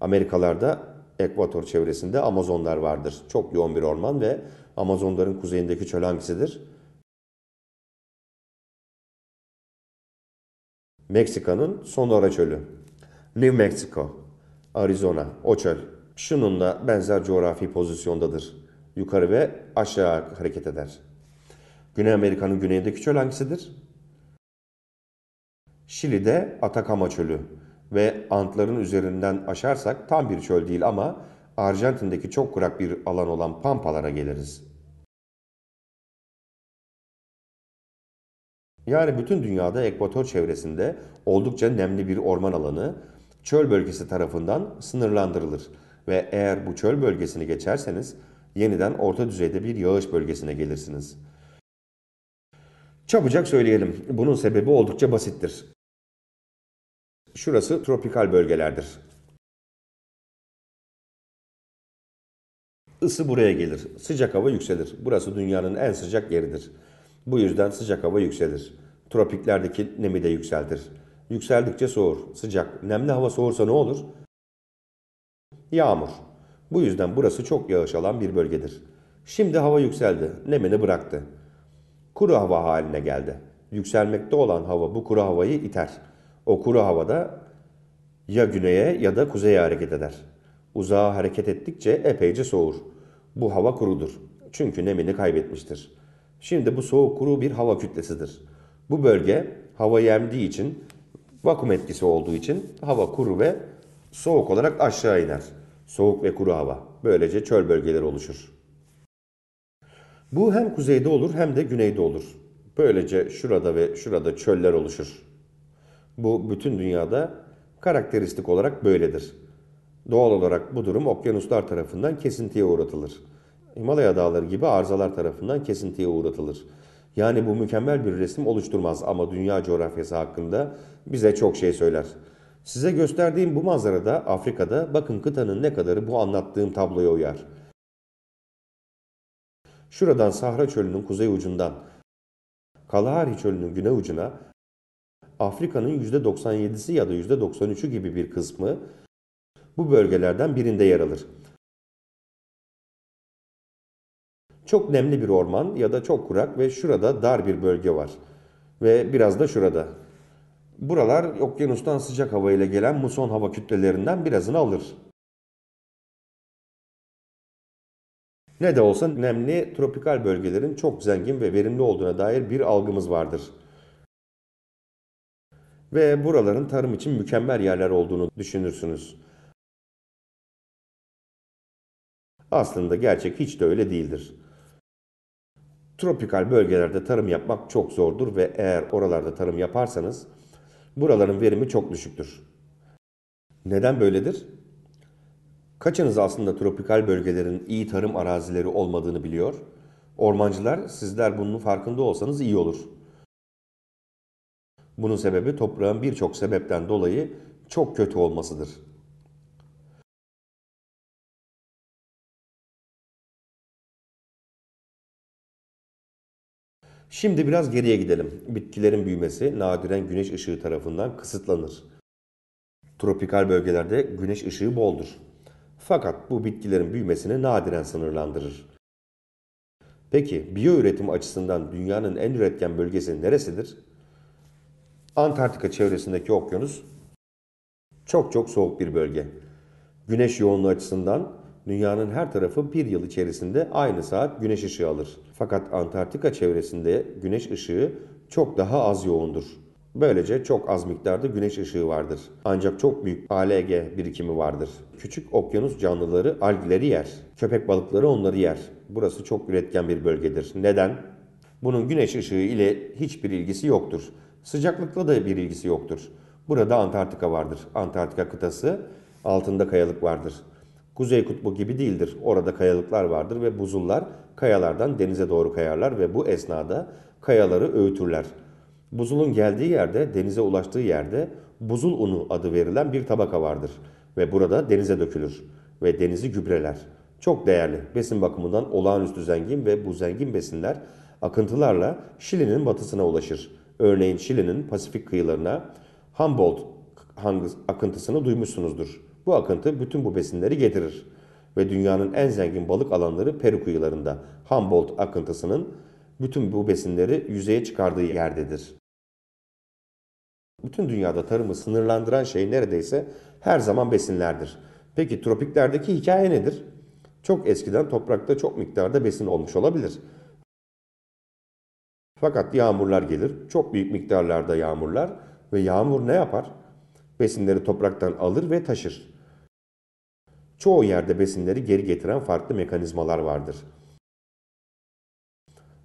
Amerikalarda ekvator çevresinde Amazonlar vardır. Çok yoğun bir orman ve Amazonların kuzeyindeki çöl hangisidir? Meksika'nın Sonora Çölü. New Mexico, Arizona, o çöl. Şununla benzer coğrafi pozisyondadır. Yukarı ve aşağı hareket eder. Güney Amerika'nın güneyindeki çöl hangisidir? Şili'de Atakama Çölü ve Antların üzerinden aşarsak tam bir çöl değil ama Arjantin'deki çok kurak bir alan olan Pampalara geliriz. Yani bütün dünyada ekvator çevresinde oldukça nemli bir orman alanı çöl bölgesi tarafından sınırlandırılır ve eğer bu çöl bölgesini geçerseniz yeniden orta düzeyde bir yağış bölgesine gelirsiniz. Çabucak söyleyelim. Bunun sebebi oldukça basittir. Şurası tropikal bölgelerdir. Isı buraya gelir. Sıcak hava yükselir. Burası dünyanın en sıcak yeridir. Bu yüzden sıcak hava yükselir. Tropiklerdeki nemi de yükseltir. Yükseldikçe soğur. Sıcak, nemli hava soğursa ne olur? Yağmur. Bu yüzden burası çok yağış alan bir bölgedir. Şimdi hava yükseldi, nemini bıraktı. Kuru hava haline geldi. Yükselmekte olan hava bu kuru havayı iter. O kuru havada ya güneye ya da kuzeye hareket eder. Uzağa hareket ettikçe epeyce soğur. Bu hava kurudur. Çünkü nemini kaybetmiştir. Şimdi bu soğuk kuru bir hava kütlesidir. Bu bölge hava yemdiği için vakum etkisi olduğu için hava kuru ve soğuk olarak aşağı iner. Soğuk ve kuru hava. Böylece çöl bölgeleri oluşur. Bu hem kuzeyde olur hem de güneyde olur. Böylece şurada ve şurada çöller oluşur. Bu bütün dünyada karakteristik olarak böyledir. Doğal olarak bu durum okyanuslar tarafından kesintiye uğratılır. Himalaya dağları gibi arızalar tarafından kesintiye uğratılır. Yani bu mükemmel bir resim oluşturmaz ama dünya coğrafyası hakkında bize çok şey söyler. Size gösterdiğim bu manzarada Afrika'da bakın kıtanın ne kadarı bu anlattığım tabloya uyar. Şuradan Sahra Çölü'nün kuzey ucundan, Kalahari Çölü'nün güney ucuna, Afrika'nın %97'si ya da %93'ü gibi bir kısmı bu bölgelerden birinde yer alır. Çok nemli bir orman ya da çok kurak ve şurada dar bir bölge var. Ve biraz da şurada. Buralar okyanustan sıcak hava ile gelen muson hava kütlelerinden birazını alır. Ne de olsa nemli tropikal bölgelerin çok zengin ve verimli olduğuna dair bir algımız vardır. Ve buraların tarım için mükemmel yerler olduğunu düşünürsünüz. Aslında gerçek hiç de öyle değildir. Tropikal bölgelerde tarım yapmak çok zordur ve eğer oralarda tarım yaparsanız buraların verimi çok düşüktür. Neden böyledir? Kaçınız aslında tropikal bölgelerin iyi tarım arazileri olmadığını biliyor? Ormancılar sizler bunun farkında olsanız iyi olur. Bunun sebebi toprağın birçok sebepten dolayı çok kötü olmasıdır. Şimdi biraz geriye gidelim. Bitkilerin büyümesi nadiren güneş ışığı tarafından kısıtlanır. Tropikal bölgelerde güneş ışığı boldur. Fakat bu bitkilerin büyümesini nadiren sınırlandırır. Peki biyo üretim açısından dünyanın en üretken bölgesi neresidir? Antarktika çevresindeki okyanus çok çok soğuk bir bölge. Güneş yoğunluğu açısından Dünyanın her tarafı bir yıl içerisinde aynı saat güneş ışığı alır. Fakat Antarktika çevresinde güneş ışığı çok daha az yoğundur. Böylece çok az miktarda güneş ışığı vardır. Ancak çok büyük ALG birikimi vardır. Küçük okyanus canlıları algleri yer. Köpek balıkları onları yer. Burası çok üretken bir bölgedir. Neden? Bunun güneş ışığı ile hiçbir ilgisi yoktur. Sıcaklıkla da bir ilgisi yoktur. Burada Antarktika vardır. Antarktika kıtası altında kayalık vardır. Kuzey kutbu gibi değildir. Orada kayalıklar vardır ve buzullar kayalardan denize doğru kayarlar ve bu esnada kayaları öğütürler. Buzulun geldiği yerde, denize ulaştığı yerde buzul unu adı verilen bir tabaka vardır ve burada denize dökülür ve denizi gübreler. Çok değerli, besin bakımından olağanüstü zengin ve bu zengin besinler akıntılarla Şili'nin batısına ulaşır. Örneğin Şili'nin Pasifik kıyılarına Humboldt akıntısını duymuşsunuzdur. Bu akıntı bütün bu besinleri getirir ve dünyanın en zengin balık alanları Peru kıyılarında Humboldt akıntısının bütün bu besinleri yüzeye çıkardığı yerdedir. Bütün dünyada tarımı sınırlandıran şey neredeyse her zaman besinlerdir. Peki tropiklerdeki hikaye nedir? Çok eskiden toprakta çok miktarda besin olmuş olabilir. Fakat yağmurlar gelir, çok büyük miktarlarda yağmurlar ve yağmur ne yapar? Besinleri topraktan alır ve taşır çoğu yerde besinleri geri getiren farklı mekanizmalar vardır.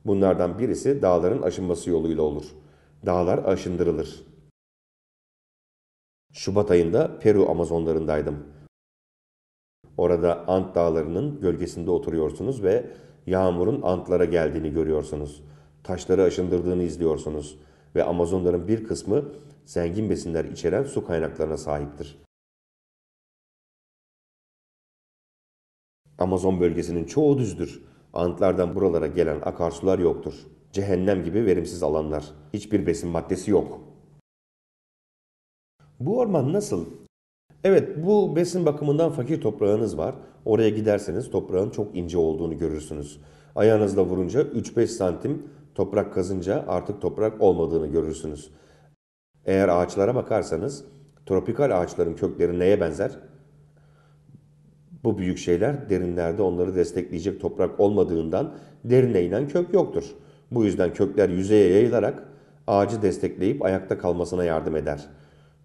Bunlardan birisi dağların aşınması yoluyla olur. Dağlar aşındırılır. Şubat ayında Peru Amazonlarındaydım. Orada Ant dağlarının gölgesinde oturuyorsunuz ve yağmurun Antlara geldiğini görüyorsunuz. Taşları aşındırdığını izliyorsunuz ve Amazonların bir kısmı zengin besinler içeren su kaynaklarına sahiptir. Amazon bölgesinin çoğu düzdür. Antlardan buralara gelen akarsular yoktur. Cehennem gibi verimsiz alanlar. Hiçbir besin maddesi yok. Bu orman nasıl? Evet bu besin bakımından fakir toprağınız var. Oraya giderseniz toprağın çok ince olduğunu görürsünüz. Ayağınızla vurunca 3-5 santim toprak kazınca artık toprak olmadığını görürsünüz. Eğer ağaçlara bakarsanız tropikal ağaçların kökleri neye benzer? Bu büyük şeyler derinlerde onları destekleyecek toprak olmadığından derine inen kök yoktur. Bu yüzden kökler yüzeye yayılarak ağacı destekleyip ayakta kalmasına yardım eder.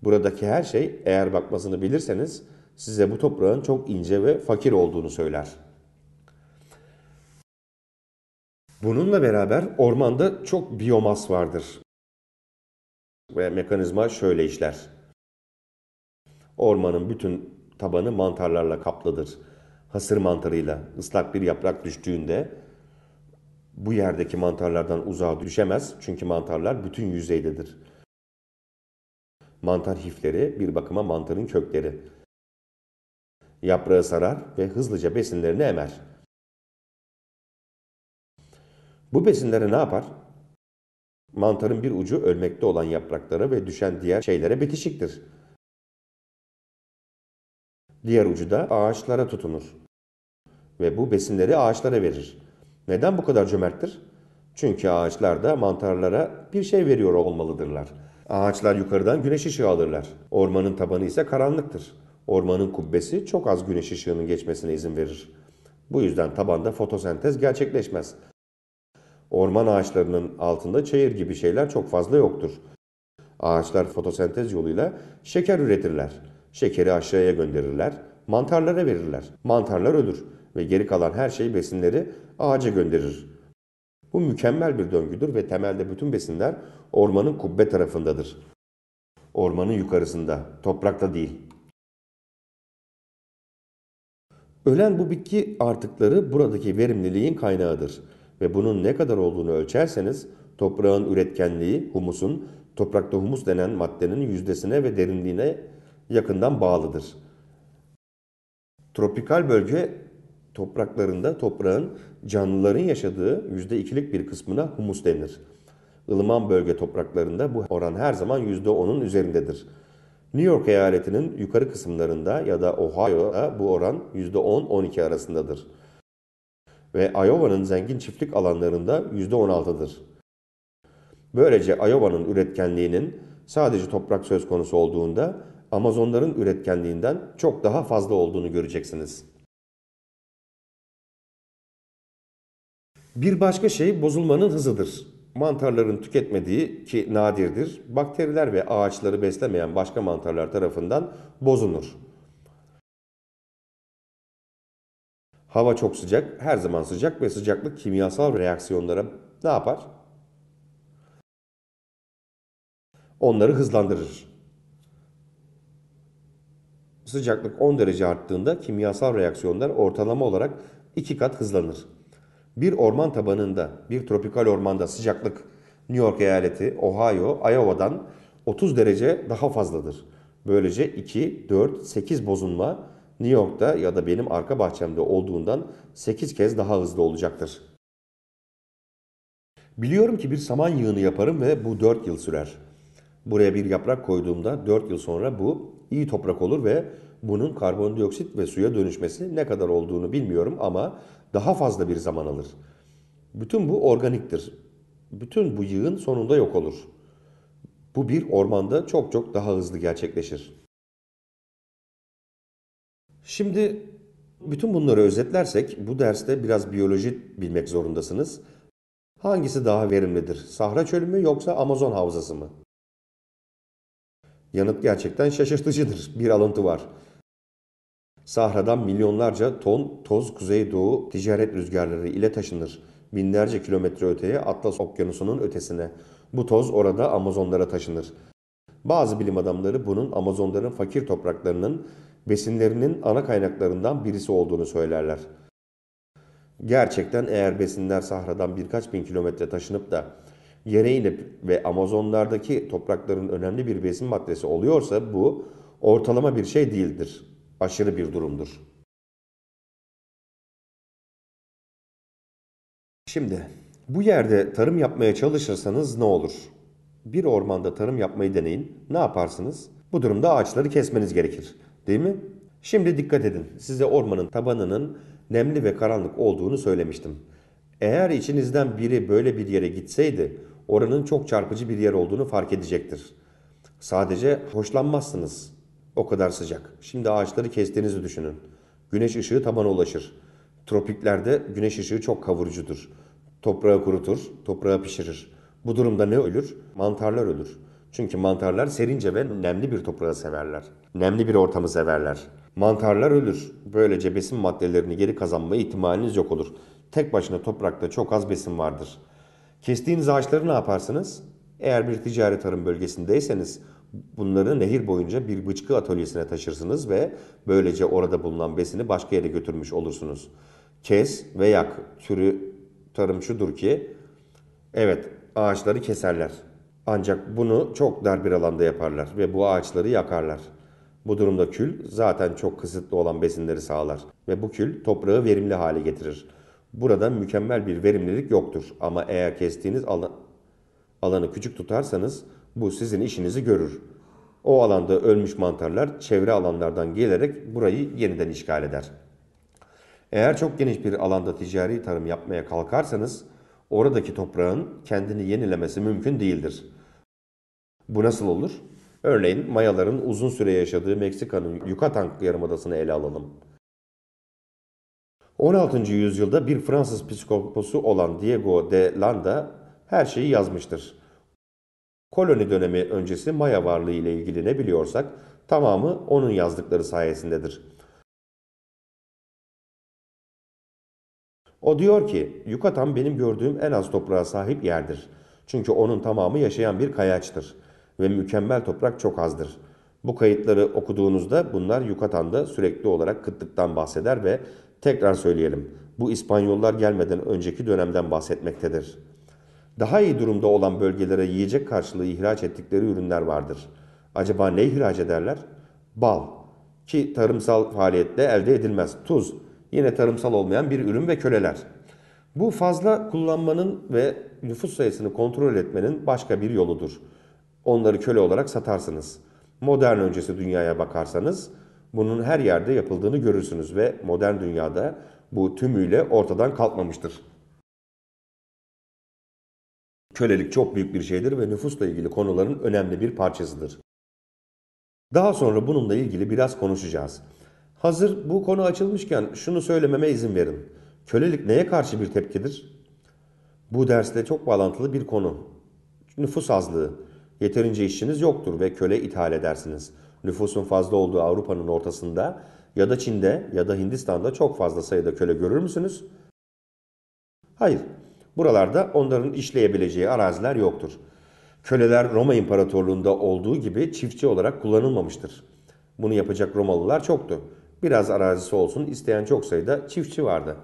Buradaki her şey eğer bakmasını bilirseniz size bu toprağın çok ince ve fakir olduğunu söyler. Bununla beraber ormanda çok biyomas vardır. Ve mekanizma şöyle işler. Ormanın bütün tabanı mantarlarla kaplıdır. Hasır mantarıyla ıslak bir yaprak düştüğünde bu yerdeki mantarlardan uzağa düşemez çünkü mantarlar bütün yüzeydedir. Mantar hifleri bir bakıma mantarın kökleri. Yaprağı sarar ve hızlıca besinlerini emer. Bu besinleri ne yapar? Mantarın bir ucu ölmekte olan yapraklara ve düşen diğer şeylere bitişiktir. Diğer ucu da ağaçlara tutunur ve bu besinleri ağaçlara verir. Neden bu kadar cömerttir? Çünkü ağaçlar da mantarlara bir şey veriyor olmalıdırlar. Ağaçlar yukarıdan güneş ışığı alırlar. Ormanın tabanı ise karanlıktır. Ormanın kubbesi çok az güneş ışığının geçmesine izin verir. Bu yüzden tabanda fotosentez gerçekleşmez. Orman ağaçlarının altında çayır gibi şeyler çok fazla yoktur. Ağaçlar fotosentez yoluyla şeker üretirler. Şekeri aşağıya gönderirler, mantarlara verirler. Mantarlar ölür ve geri kalan her şey besinleri ağaca gönderir. Bu mükemmel bir döngüdür ve temelde bütün besinler ormanın kubbe tarafındadır. Ormanın yukarısında, toprakta değil. Ölen bu bitki artıkları buradaki verimliliğin kaynağıdır ve bunun ne kadar olduğunu ölçerseniz toprağın üretkenliği, humusun, toprakta humus denen maddenin yüzdesine ve derinliğine yakından bağlıdır. Tropikal bölge topraklarında toprağın canlıların yaşadığı %2'lik bir kısmına humus denir. Ilıman bölge topraklarında bu oran her zaman %10'un üzerindedir. New York eyaletinin yukarı kısımlarında ya da Ohio'da bu oran %10-12 arasındadır. Ve Iowa'nın zengin çiftlik alanlarında %16'dır. Böylece Iowa'nın üretkenliğinin sadece toprak söz konusu olduğunda Amazonların üretkenliğinden çok daha fazla olduğunu göreceksiniz. Bir başka şey bozulmanın hızıdır. Mantarların tüketmediği ki nadirdir, bakteriler ve ağaçları beslemeyen başka mantarlar tarafından bozunur. Hava çok sıcak, her zaman sıcak ve sıcaklık kimyasal reaksiyonlara ne yapar? Onları hızlandırır. Sıcaklık 10 derece arttığında kimyasal reaksiyonlar ortalama olarak 2 kat hızlanır. Bir orman tabanında, bir tropikal ormanda sıcaklık New York eyaleti, Ohio, Iowa'dan 30 derece daha fazladır. Böylece 2, 4, 8 bozunma New York'ta ya da benim arka bahçemde olduğundan 8 kez daha hızlı olacaktır. Biliyorum ki bir saman yığını yaparım ve bu 4 yıl sürer. Buraya bir yaprak koyduğumda 4 yıl sonra bu iyi toprak olur ve bunun karbondioksit ve suya dönüşmesi ne kadar olduğunu bilmiyorum ama daha fazla bir zaman alır. Bütün bu organiktir. Bütün bu yığın sonunda yok olur. Bu bir ormanda çok çok daha hızlı gerçekleşir. Şimdi bütün bunları özetlersek bu derste biraz biyoloji bilmek zorundasınız. Hangisi daha verimlidir? Sahra çölü mü yoksa Amazon havzası mı? Yanıt gerçekten şaşırtıcıdır. Bir alıntı var. Sahra'dan milyonlarca ton toz kuzeydoğu ticaret rüzgarları ile taşınır. Binlerce kilometre öteye Atlas Okyanusu'nun ötesine. Bu toz orada Amazonlara taşınır. Bazı bilim adamları bunun Amazonların fakir topraklarının besinlerinin ana kaynaklarından birisi olduğunu söylerler. Gerçekten eğer besinler sahradan birkaç bin kilometre taşınıp da gereğiyle ve Amazonlardaki toprakların önemli bir besin maddesi oluyorsa bu ortalama bir şey değildir. Aşırı bir durumdur. Şimdi bu yerde tarım yapmaya çalışırsanız ne olur? Bir ormanda tarım yapmayı deneyin. Ne yaparsınız? Bu durumda ağaçları kesmeniz gerekir. Değil mi? Şimdi dikkat edin. Size ormanın tabanının nemli ve karanlık olduğunu söylemiştim. Eğer içinizden biri böyle bir yere gitseydi oranın çok çarpıcı bir yer olduğunu fark edecektir. Sadece hoşlanmazsınız. O kadar sıcak. Şimdi ağaçları kestiğinizi düşünün. Güneş ışığı tabana ulaşır. Tropiklerde güneş ışığı çok kavurucudur. Toprağı kurutur, toprağı pişirir. Bu durumda ne ölür? Mantarlar ölür. Çünkü mantarlar serince ve nemli bir toprağı severler. Nemli bir ortamı severler. Mantarlar ölür. Böylece besin maddelerini geri kazanma ihtimaliniz yok olur. Tek başına toprakta çok az besin vardır. Kestiğiniz ağaçları ne yaparsınız? Eğer bir ticaret tarım bölgesindeyseniz bunları nehir boyunca bir bıçkı atölyesine taşırsınız ve böylece orada bulunan besini başka yere götürmüş olursunuz. Kes ve yak türü tarım şudur ki evet ağaçları keserler. Ancak bunu çok dar bir alanda yaparlar ve bu ağaçları yakarlar. Bu durumda kül zaten çok kısıtlı olan besinleri sağlar ve bu kül toprağı verimli hale getirir. Burada mükemmel bir verimlilik yoktur ama eğer kestiğiniz alan, alanı küçük tutarsanız bu sizin işinizi görür. O alanda ölmüş mantarlar çevre alanlardan gelerek burayı yeniden işgal eder. Eğer çok geniş bir alanda ticari tarım yapmaya kalkarsanız oradaki toprağın kendini yenilemesi mümkün değildir. Bu nasıl olur? Örneğin mayaların uzun süre yaşadığı Meksika'nın Yucatan Yarımadası'nı ele alalım. 16. yüzyılda bir Fransız psikoposu olan Diego de Landa her şeyi yazmıştır. Koloni dönemi öncesi Maya varlığı ile ilgili ne biliyorsak tamamı onun yazdıkları sayesindedir. O diyor ki, Yucatan benim gördüğüm en az toprağa sahip yerdir. Çünkü onun tamamı yaşayan bir kayaçtır ve mükemmel toprak çok azdır.'' Bu kayıtları okuduğunuzda bunlar Yukatan'da sürekli olarak kıtlıktan bahseder ve tekrar söyleyelim bu İspanyollar gelmeden önceki dönemden bahsetmektedir. Daha iyi durumda olan bölgelere yiyecek karşılığı ihraç ettikleri ürünler vardır. Acaba ne ihraç ederler? Bal ki tarımsal faaliyette elde edilmez. Tuz yine tarımsal olmayan bir ürün ve köleler. Bu fazla kullanmanın ve nüfus sayısını kontrol etmenin başka bir yoludur. Onları köle olarak satarsınız.'' Modern öncesi dünyaya bakarsanız bunun her yerde yapıldığını görürsünüz ve modern dünyada bu tümüyle ortadan kalkmamıştır. Kölelik çok büyük bir şeydir ve nüfusla ilgili konuların önemli bir parçasıdır. Daha sonra bununla ilgili biraz konuşacağız. Hazır bu konu açılmışken şunu söylememe izin verin. Kölelik neye karşı bir tepkidir? Bu derste çok bağlantılı bir konu. Nüfus azlığı. Yeterince işçiniz yoktur ve köle ithal edersiniz. Nüfusun fazla olduğu Avrupa'nın ortasında ya da Çin'de ya da Hindistan'da çok fazla sayıda köle görür müsünüz? Hayır. Buralarda onların işleyebileceği araziler yoktur. Köleler Roma İmparatorluğu'nda olduğu gibi çiftçi olarak kullanılmamıştır. Bunu yapacak Romalılar çoktu. Biraz arazisi olsun isteyen çok sayıda çiftçi vardı.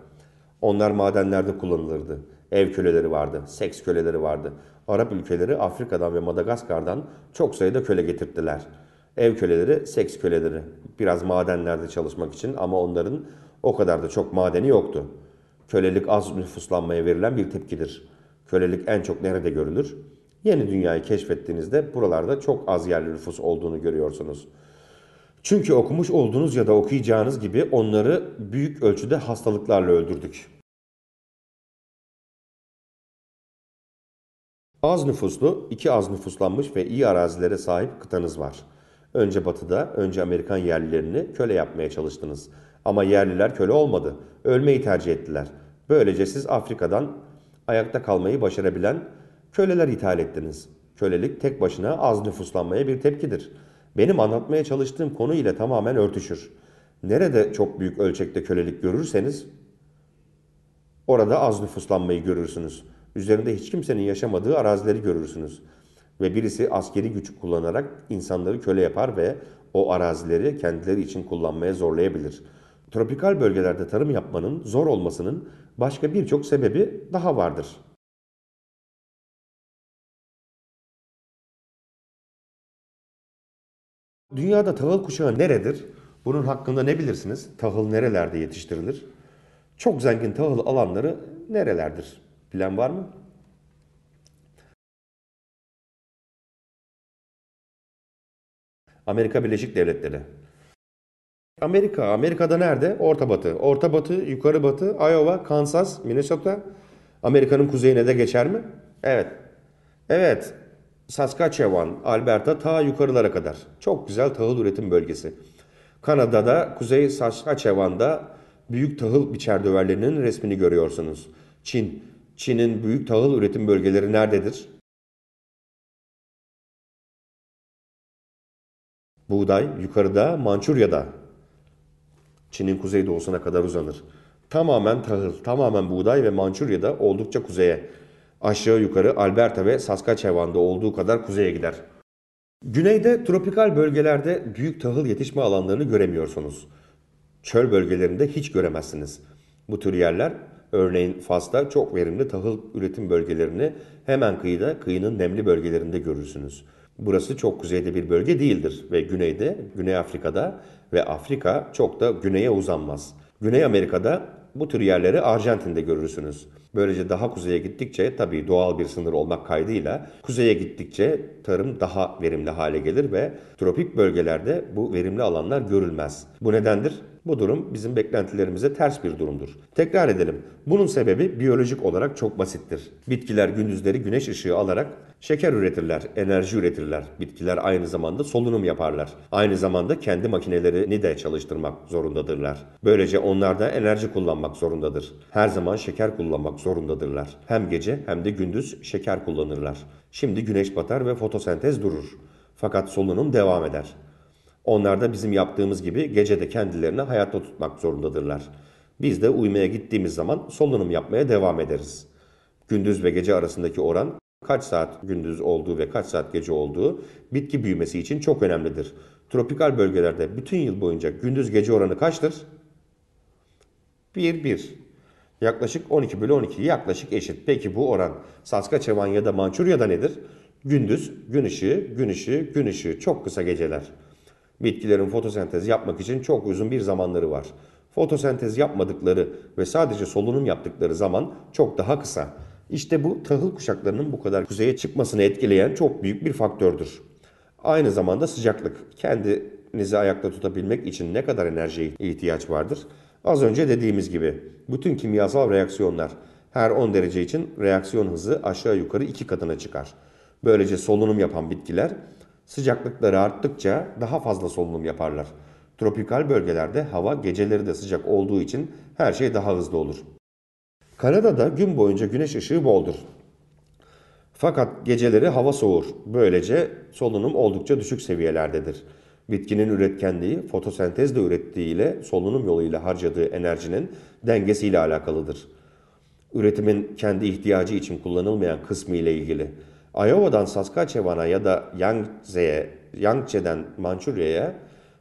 Onlar madenlerde kullanılırdı ev köleleri vardı, seks köleleri vardı. Arap ülkeleri Afrika'dan ve Madagaskar'dan çok sayıda köle getirttiler. Ev köleleri, seks köleleri. Biraz madenlerde çalışmak için ama onların o kadar da çok madeni yoktu. Kölelik az nüfuslanmaya verilen bir tepkidir. Kölelik en çok nerede görülür? Yeni dünyayı keşfettiğinizde buralarda çok az yerli nüfus olduğunu görüyorsunuz. Çünkü okumuş olduğunuz ya da okuyacağınız gibi onları büyük ölçüde hastalıklarla öldürdük. Az nüfuslu, iki az nüfuslanmış ve iyi arazilere sahip kıtanız var. Önce batıda, önce Amerikan yerlilerini köle yapmaya çalıştınız. Ama yerliler köle olmadı. Ölmeyi tercih ettiler. Böylece siz Afrika'dan ayakta kalmayı başarabilen köleler ithal ettiniz. Kölelik tek başına az nüfuslanmaya bir tepkidir. Benim anlatmaya çalıştığım konu ile tamamen örtüşür. Nerede çok büyük ölçekte kölelik görürseniz orada az nüfuslanmayı görürsünüz.'' üzerinde hiç kimsenin yaşamadığı arazileri görürsünüz. Ve birisi askeri güç kullanarak insanları köle yapar ve o arazileri kendileri için kullanmaya zorlayabilir. Tropikal bölgelerde tarım yapmanın zor olmasının başka birçok sebebi daha vardır. Dünyada tahıl kuşağı neredir? Bunun hakkında ne bilirsiniz? Tahıl nerelerde yetiştirilir? Çok zengin tahıl alanları nerelerdir? Plan var mı? Amerika Birleşik Devletleri. Amerika, Amerika'da nerede? Orta Batı. Orta Batı, Yukarı Batı, Iowa, Kansas, Minnesota. Amerika'nın kuzeyine de geçer mi? Evet. Evet. Saskatchewan, Alberta ta yukarılara kadar. Çok güzel tahıl üretim bölgesi. Kanada'da Kuzey Saskatchewan'da büyük tahıl biçer biçerdöverlerinin resmini görüyorsunuz. Çin, Çin'in büyük tahıl üretim bölgeleri nerededir? Buğday yukarıda Mançurya'da. Çin'in kuzeydoğusuna kadar uzanır. Tamamen tahıl, tamamen buğday ve Mançurya'da oldukça kuzeye. Aşağı yukarı Alberta ve Saskatchewan'da olduğu kadar kuzeye gider. Güneyde tropikal bölgelerde büyük tahıl yetişme alanlarını göremiyorsunuz. Çöl bölgelerinde hiç göremezsiniz. Bu tür yerler Örneğin Fas'ta çok verimli tahıl üretim bölgelerini hemen kıyıda, kıyının nemli bölgelerinde görürsünüz. Burası çok kuzeyde bir bölge değildir ve güneyde, Güney Afrika'da ve Afrika çok da güneye uzanmaz. Güney Amerika'da bu tür yerleri Arjantin'de görürsünüz. Böylece daha kuzeye gittikçe tabii doğal bir sınır olmak kaydıyla kuzeye gittikçe tarım daha verimli hale gelir ve tropik bölgelerde bu verimli alanlar görülmez. Bu nedendir? Bu durum bizim beklentilerimize ters bir durumdur. Tekrar edelim. Bunun sebebi biyolojik olarak çok basittir. Bitkiler gündüzleri güneş ışığı alarak şeker üretirler, enerji üretirler. Bitkiler aynı zamanda solunum yaparlar. Aynı zamanda kendi makinelerini de çalıştırmak zorundadırlar. Böylece onlar da enerji kullanmak zorundadır. Her zaman şeker kullanmak zorundadırlar. Hem gece hem de gündüz şeker kullanırlar. Şimdi güneş batar ve fotosentez durur. Fakat solunum devam eder. Onlar da bizim yaptığımız gibi gece de kendilerini hayatta tutmak zorundadırlar. Biz de uyumaya gittiğimiz zaman solunum yapmaya devam ederiz. Gündüz ve gece arasındaki oran kaç saat gündüz olduğu ve kaç saat gece olduğu bitki büyümesi için çok önemlidir. Tropikal bölgelerde bütün yıl boyunca gündüz gece oranı kaçtır? 1-1. Yaklaşık 12 bölü 12 yaklaşık eşit. Peki bu oran Saskatchewan ya da Mançurya'da nedir? Gündüz, gün ışığı, gün ışığı, gün ışığı çok kısa geceler. Bitkilerin fotosentez yapmak için çok uzun bir zamanları var. Fotosentez yapmadıkları ve sadece solunum yaptıkları zaman çok daha kısa. İşte bu tahıl kuşaklarının bu kadar kuzeye çıkmasını etkileyen çok büyük bir faktördür. Aynı zamanda sıcaklık. Kendinizi ayakta tutabilmek için ne kadar enerjiye ihtiyaç vardır? Az önce dediğimiz gibi bütün kimyasal reaksiyonlar her 10 derece için reaksiyon hızı aşağı yukarı 2 katına çıkar. Böylece solunum yapan bitkiler Sıcaklıkları arttıkça daha fazla solunum yaparlar. Tropikal bölgelerde hava geceleri de sıcak olduğu için her şey daha hızlı olur. Kanada'da gün boyunca güneş ışığı boldur. Fakat geceleri hava soğur. Böylece solunum oldukça düşük seviyelerdedir. Bitkinin üretkenliği fotosentezle ürettiğiyle solunum yoluyla harcadığı enerjinin dengesiyle alakalıdır. Üretimin kendi ihtiyacı için kullanılmayan kısmı ile ilgili. Iowa'dan Saskatchewan'a ya da Yangtze'ye, Yangtze'den Mançurya'ya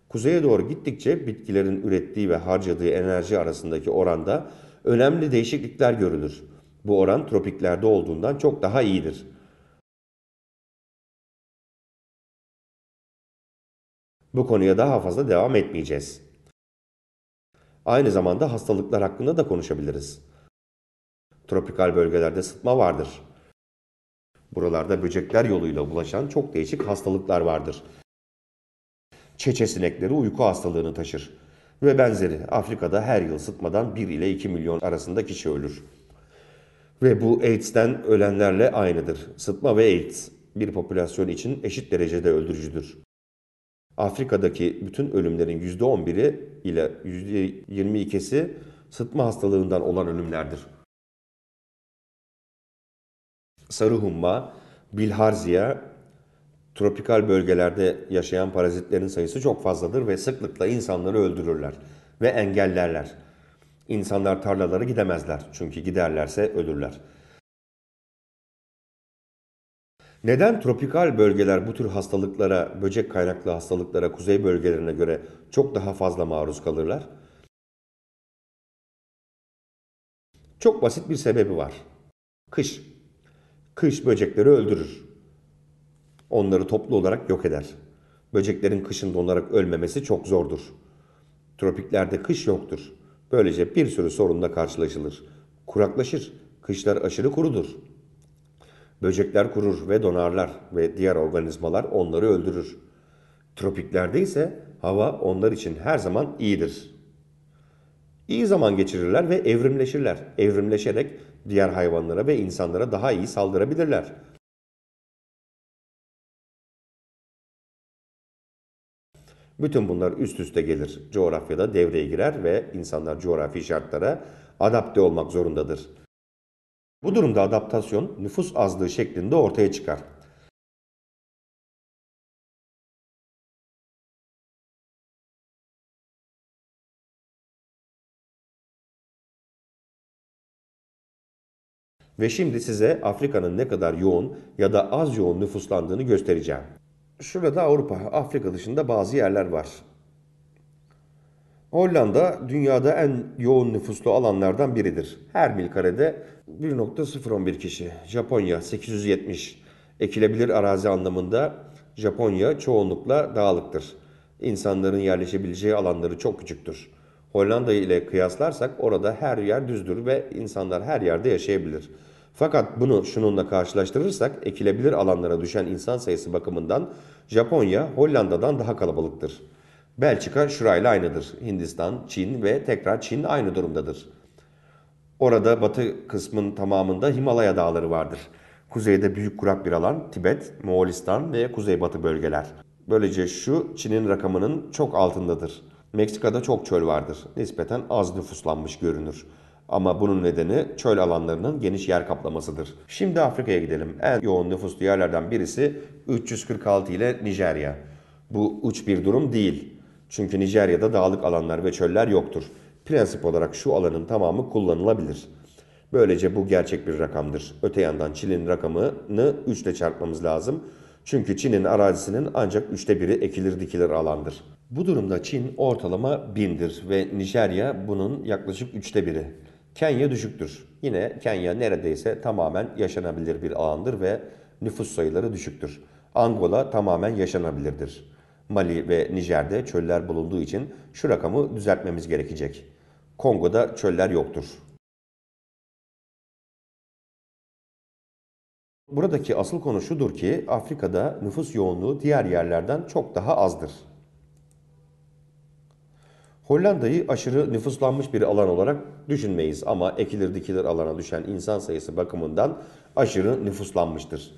kuzeye doğru gittikçe bitkilerin ürettiği ve harcadığı enerji arasındaki oranda önemli değişiklikler görülür. Bu oran tropiklerde olduğundan çok daha iyidir. Bu konuya daha fazla devam etmeyeceğiz. Aynı zamanda hastalıklar hakkında da konuşabiliriz. Tropikal bölgelerde sıtma vardır. Buralarda böcekler yoluyla bulaşan çok değişik hastalıklar vardır. Çeçe sinekleri uyku hastalığını taşır ve benzeri. Afrika'da her yıl sıtmadan 1 ile 2 milyon arasında kişi ölür. Ve bu AIDS'ten ölenlerle aynıdır. Sıtma ve AIDS bir popülasyon için eşit derecede öldürücüdür. Afrika'daki bütün ölümlerin %11'i ile %22'si sıtma hastalığından olan ölümlerdir sarı humma, bilharziya, tropikal bölgelerde yaşayan parazitlerin sayısı çok fazladır ve sıklıkla insanları öldürürler ve engellerler. İnsanlar tarlalara gidemezler çünkü giderlerse ölürler. Neden tropikal bölgeler bu tür hastalıklara, böcek kaynaklı hastalıklara kuzey bölgelerine göre çok daha fazla maruz kalırlar? Çok basit bir sebebi var. Kış. Kış böcekleri öldürür. Onları toplu olarak yok eder. Böceklerin kışın donarak ölmemesi çok zordur. Tropiklerde kış yoktur. Böylece bir sürü sorunla karşılaşılır. Kuraklaşır, kışlar aşırı kurudur. Böcekler kurur ve donarlar ve diğer organizmalar onları öldürür. Tropiklerde ise hava onlar için her zaman iyidir. İyi zaman geçirirler ve evrimleşirler. Evrimleşerek diğer hayvanlara ve insanlara daha iyi saldırabilirler. Bütün bunlar üst üste gelir. Coğrafyada devreye girer ve insanlar coğrafi şartlara adapte olmak zorundadır. Bu durumda adaptasyon nüfus azlığı şeklinde ortaya çıkar. Ve şimdi size Afrika'nın ne kadar yoğun ya da az yoğun nüfuslandığını göstereceğim. Şurada Avrupa, Afrika dışında bazı yerler var. Hollanda dünyada en yoğun nüfuslu alanlardan biridir. Her mil karede 1.011 kişi. Japonya 870. Ekilebilir arazi anlamında Japonya çoğunlukla dağlıktır. İnsanların yerleşebileceği alanları çok küçüktür. Hollanda ile kıyaslarsak orada her yer düzdür ve insanlar her yerde yaşayabilir. Fakat bunu şununla karşılaştırırsak ekilebilir alanlara düşen insan sayısı bakımından Japonya Hollanda'dan daha kalabalıktır. Belçika şurayla aynıdır. Hindistan, Çin ve tekrar Çin aynı durumdadır. Orada batı kısmın tamamında Himalaya dağları vardır. Kuzeyde büyük kurak bir alan Tibet, Moğolistan ve kuzeybatı bölgeler. Böylece şu Çin'in rakamının çok altındadır. Meksika'da çok çöl vardır. Nispeten az nüfuslanmış görünür. Ama bunun nedeni çöl alanlarının geniş yer kaplamasıdır. Şimdi Afrika'ya gidelim. En yoğun nüfuslu yerlerden birisi 346 ile Nijerya. Bu uç bir durum değil. Çünkü Nijerya'da dağlık alanlar ve çöller yoktur. Prensip olarak şu alanın tamamı kullanılabilir. Böylece bu gerçek bir rakamdır. Öte yandan Çil'in rakamını 3 ile çarpmamız lazım. Çünkü Çin'in arazisinin ancak üçte biri ekilir dikilir alandır. Bu durumda Çin ortalama bindir ve Nijerya bunun yaklaşık üçte biri. Kenya düşüktür. Yine Kenya neredeyse tamamen yaşanabilir bir alandır ve nüfus sayıları düşüktür. Angola tamamen yaşanabilirdir. Mali ve Nijer'de çöller bulunduğu için şu rakamı düzeltmemiz gerekecek. Kongo'da çöller yoktur. Buradaki asıl konu şudur ki Afrika'da nüfus yoğunluğu diğer yerlerden çok daha azdır. Hollanda'yı aşırı nüfuslanmış bir alan olarak düşünmeyiz ama ekilir dikilir alana düşen insan sayısı bakımından aşırı nüfuslanmıştır.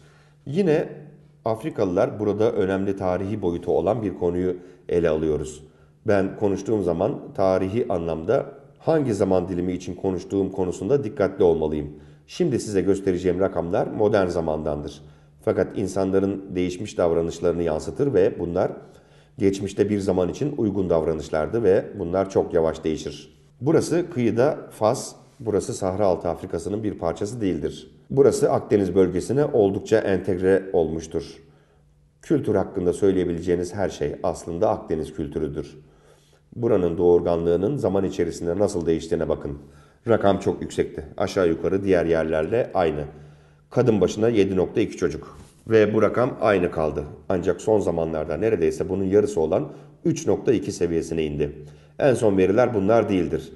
Yine Afrikalılar burada önemli tarihi boyutu olan bir konuyu ele alıyoruz. Ben konuştuğum zaman tarihi anlamda hangi zaman dilimi için konuştuğum konusunda dikkatli olmalıyım. Şimdi size göstereceğim rakamlar modern zamandandır. Fakat insanların değişmiş davranışlarını yansıtır ve bunlar geçmişte bir zaman için uygun davranışlardı ve bunlar çok yavaş değişir. Burası kıyıda Fas, burası Sahra Altı Afrikası'nın bir parçası değildir. Burası Akdeniz bölgesine oldukça entegre olmuştur. Kültür hakkında söyleyebileceğiniz her şey aslında Akdeniz kültürüdür. Buranın doğurganlığının zaman içerisinde nasıl değiştiğine bakın. Rakam çok yüksekti. Aşağı yukarı diğer yerlerle aynı. Kadın başına 7.2 çocuk. Ve bu rakam aynı kaldı. Ancak son zamanlarda neredeyse bunun yarısı olan 3.2 seviyesine indi. En son veriler bunlar değildir.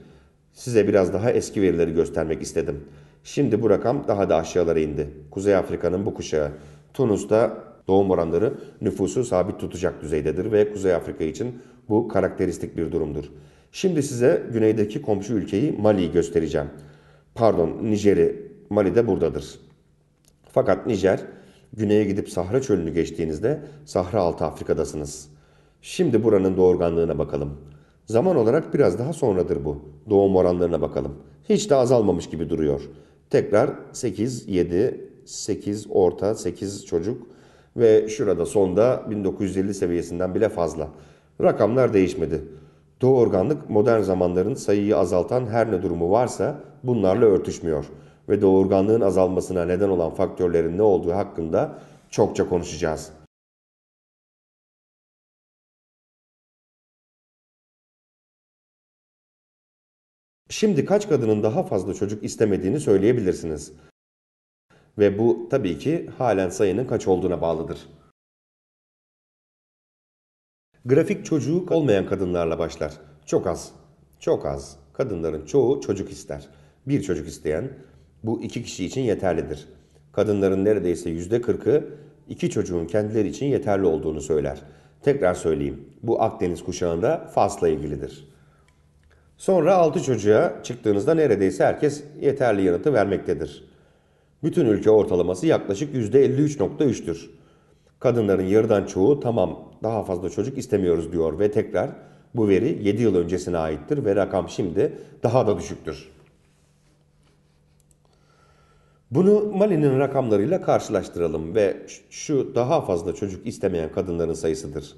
Size biraz daha eski verileri göstermek istedim. Şimdi bu rakam daha da aşağılara indi. Kuzey Afrika'nın bu kuşağı. Tunus'ta doğum oranları nüfusu sabit tutacak düzeydedir ve Kuzey Afrika için bu karakteristik bir durumdur. Şimdi size güneydeki komşu ülkeyi Mali'yi göstereceğim. Pardon Nijer'i Mali de buradadır. Fakat Nijer güneye gidip Sahra çölünü geçtiğinizde Sahra altı Afrika'dasınız. Şimdi buranın doğurganlığına bakalım. Zaman olarak biraz daha sonradır bu. Doğum oranlarına bakalım. Hiç de azalmamış gibi duruyor. Tekrar 8, 7, 8 orta, 8 çocuk ve şurada sonda 1950 seviyesinden bile fazla. Rakamlar değişmedi. Doğu organlık modern zamanların sayıyı azaltan her ne durumu varsa bunlarla örtüşmüyor ve doğurganlığın azalmasına neden olan faktörlerin ne olduğu hakkında çokça konuşacağız. Şimdi kaç kadının daha fazla çocuk istemediğini söyleyebilirsiniz. Ve bu tabii ki halen sayının kaç olduğuna bağlıdır. Grafik çocuğu olmayan kadınlarla başlar. Çok az. Çok az. Kadınların çoğu çocuk ister. Bir çocuk isteyen bu iki kişi için yeterlidir. Kadınların neredeyse yüzde kırkı iki çocuğun kendileri için yeterli olduğunu söyler. Tekrar söyleyeyim. Bu Akdeniz kuşağında Fas'la ilgilidir. Sonra altı çocuğa çıktığınızda neredeyse herkes yeterli yanıtı vermektedir. Bütün ülke ortalaması yaklaşık %53.3'tür. Kadınların yarıdan çoğu tamam daha fazla çocuk istemiyoruz diyor ve tekrar bu veri 7 yıl öncesine aittir ve rakam şimdi daha da düşüktür. Bunu Mali'nin rakamlarıyla karşılaştıralım ve şu daha fazla çocuk istemeyen kadınların sayısıdır.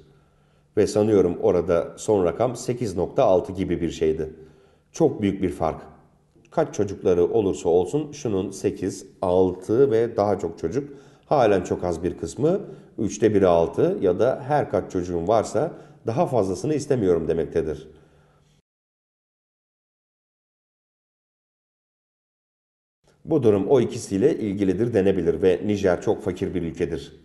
Ve sanıyorum orada son rakam 8.6 gibi bir şeydi. Çok büyük bir fark. Kaç çocukları olursa olsun şunun 8, 6 ve daha çok çocuk Halen çok az bir kısmı üçte biri altı ya da her kaç çocuğun varsa daha fazlasını istemiyorum demektedir. Bu durum o ikisiyle ilgilidir denebilir ve Nijer çok fakir bir ülkedir.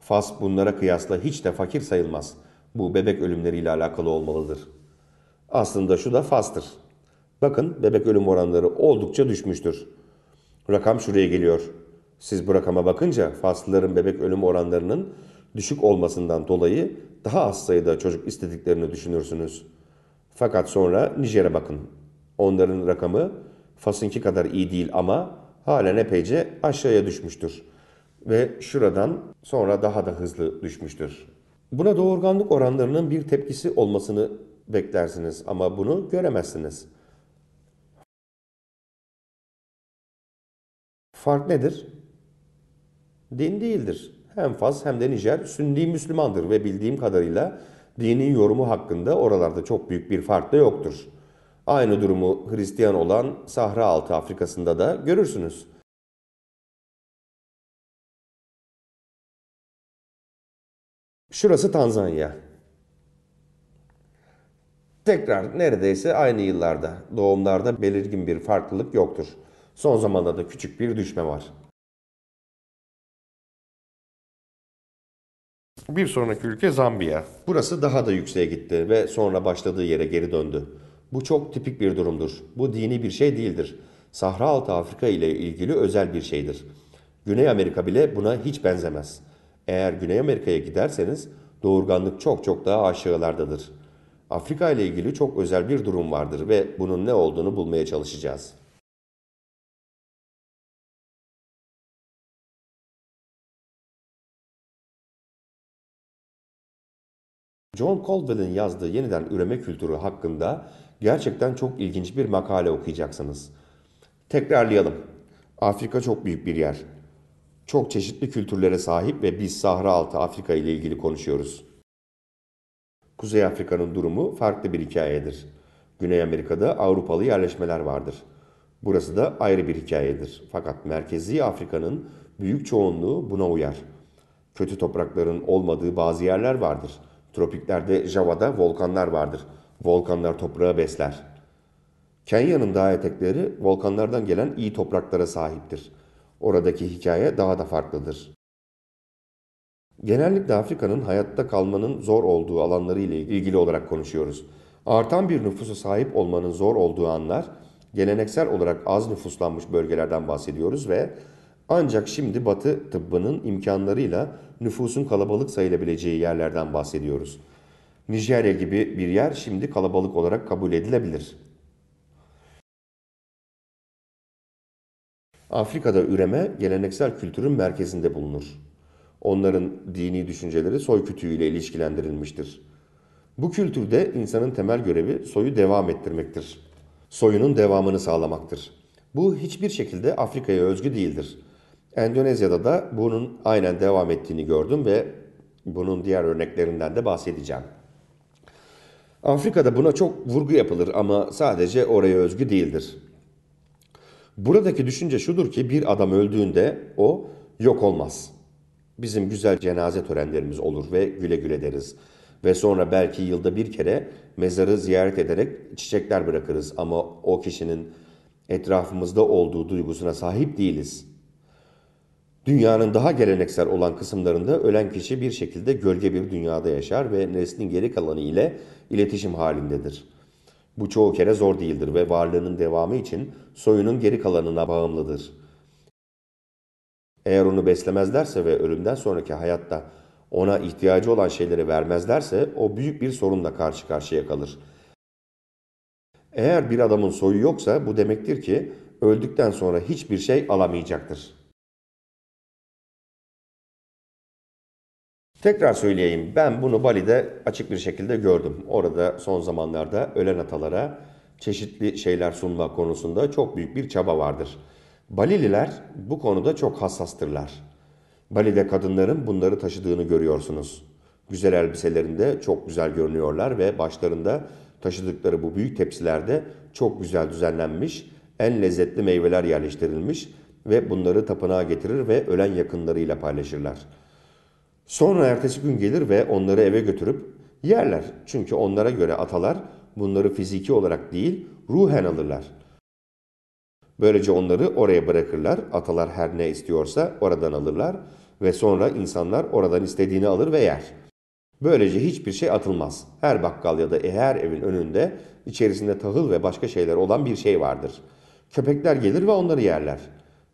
Fas bunlara kıyasla hiç de fakir sayılmaz. Bu bebek ölümleriyle alakalı olmalıdır. Aslında şu da FAS'tır. Bakın bebek ölüm oranları oldukça düşmüştür. Rakam şuraya geliyor. Siz bu rakama bakınca faslıların bebek ölüm oranlarının düşük olmasından dolayı daha az sayıda çocuk istediklerini düşünürsünüz. Fakat sonra Nijer'e bakın. Onların rakamı Fas'ınki kadar iyi değil ama halen epeyce aşağıya düşmüştür. Ve şuradan sonra daha da hızlı düşmüştür. Buna doğurganlık oranlarının bir tepkisi olmasını beklersiniz ama bunu göremezsiniz. Fark nedir? Din değildir. Hem Fas hem de Nijer Sünni Müslümandır ve bildiğim kadarıyla dinin yorumu hakkında oralarda çok büyük bir fark da yoktur. Aynı durumu Hristiyan olan Sahra Altı Afrika'sında da görürsünüz. Şurası Tanzanya. Tekrar neredeyse aynı yıllarda doğumlarda belirgin bir farklılık yoktur. Son zamanlarda küçük bir düşme var. Bir sonraki ülke Zambiya. Burası daha da yükseğe gitti ve sonra başladığı yere geri döndü. Bu çok tipik bir durumdur. Bu dini bir şey değildir. Sahra altı Afrika ile ilgili özel bir şeydir. Güney Amerika bile buna hiç benzemez. Eğer Güney Amerika'ya giderseniz doğurganlık çok çok daha aşağılardadır. Afrika ile ilgili çok özel bir durum vardır ve bunun ne olduğunu bulmaya çalışacağız. John Caldwell'in yazdığı Yeniden Üreme Kültürü hakkında gerçekten çok ilginç bir makale okuyacaksınız. Tekrarlayalım. Afrika çok büyük bir yer. Çok çeşitli kültürlere sahip ve biz Sahra Altı Afrika ile ilgili konuşuyoruz. Kuzey Afrika'nın durumu farklı bir hikayedir. Güney Amerika'da Avrupalı yerleşmeler vardır. Burası da ayrı bir hikayedir. Fakat merkezi Afrika'nın büyük çoğunluğu buna uyar. Kötü toprakların olmadığı bazı yerler vardır. Tropiklerde Java'da volkanlar vardır. Volkanlar toprağı besler. Kenya'nın dağ etekleri volkanlardan gelen iyi topraklara sahiptir. Oradaki hikaye daha da farklıdır. Genellikle Afrika'nın hayatta kalmanın zor olduğu alanları ile ilgili olarak konuşuyoruz. Artan bir nüfusa sahip olmanın zor olduğu anlar, geleneksel olarak az nüfuslanmış bölgelerden bahsediyoruz ve ancak şimdi Batı tıbbının imkanlarıyla nüfusun kalabalık sayılabileceği yerlerden bahsediyoruz. Nijerya gibi bir yer şimdi kalabalık olarak kabul edilebilir. Afrika'da üreme geleneksel kültürün merkezinde bulunur. Onların dini düşünceleri soy kütüğüyle ilişkilendirilmiştir. Bu kültürde insanın temel görevi soyu devam ettirmektir. Soyunun devamını sağlamaktır. Bu hiçbir şekilde Afrika'ya özgü değildir. Endonezya'da da bunun aynen devam ettiğini gördüm ve bunun diğer örneklerinden de bahsedeceğim. Afrika'da buna çok vurgu yapılır ama sadece oraya özgü değildir. Buradaki düşünce şudur ki bir adam öldüğünde o yok olmaz. Bizim güzel cenaze törenlerimiz olur ve güle güle deriz. Ve sonra belki yılda bir kere mezarı ziyaret ederek çiçekler bırakırız ama o kişinin etrafımızda olduğu duygusuna sahip değiliz. Dünyanın daha geleneksel olan kısımlarında ölen kişi bir şekilde gölge bir dünyada yaşar ve neslin geri kalanı ile iletişim halindedir. Bu çoğu kere zor değildir ve varlığının devamı için soyunun geri kalanına bağımlıdır.'' Eğer onu beslemezlerse ve ölümden sonraki hayatta ona ihtiyacı olan şeyleri vermezlerse o büyük bir sorunla karşı karşıya kalır. Eğer bir adamın soyu yoksa bu demektir ki öldükten sonra hiçbir şey alamayacaktır. Tekrar söyleyeyim ben bunu Bali'de açık bir şekilde gördüm. Orada son zamanlarda ölen atalara çeşitli şeyler sunma konusunda çok büyük bir çaba vardır. Balililer bu konuda çok hassastırlar. Bali'de kadınların bunları taşıdığını görüyorsunuz. Güzel elbiselerinde çok güzel görünüyorlar ve başlarında taşıdıkları bu büyük tepsilerde çok güzel düzenlenmiş, en lezzetli meyveler yerleştirilmiş ve bunları tapınağa getirir ve ölen yakınlarıyla paylaşırlar. Sonra ertesi gün gelir ve onları eve götürüp yerler. Çünkü onlara göre atalar bunları fiziki olarak değil ruhen alırlar.'' Böylece onları oraya bırakırlar. Atalar her ne istiyorsa oradan alırlar ve sonra insanlar oradan istediğini alır ve yer. Böylece hiçbir şey atılmaz. Her bakkal ya da e, her evin önünde içerisinde tahıl ve başka şeyler olan bir şey vardır. Köpekler gelir ve onları yerler.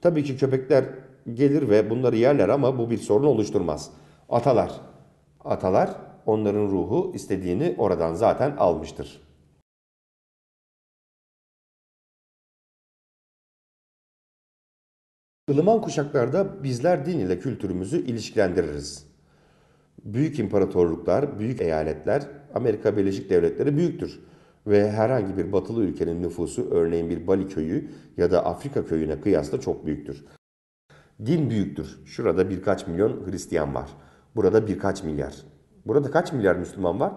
Tabii ki köpekler gelir ve bunları yerler ama bu bir sorun oluşturmaz. Atalar, atalar onların ruhu istediğini oradan zaten almıştır.'' Ilıman kuşaklarda bizler din ile kültürümüzü ilişkilendiririz. Büyük imparatorluklar, büyük eyaletler, Amerika Birleşik Devletleri büyüktür ve herhangi bir batılı ülkenin nüfusu örneğin bir Bali köyü ya da Afrika köyüne kıyasla çok büyüktür. Din büyüktür. Şurada birkaç milyon Hristiyan var. Burada birkaç milyar. Burada kaç milyar Müslüman var?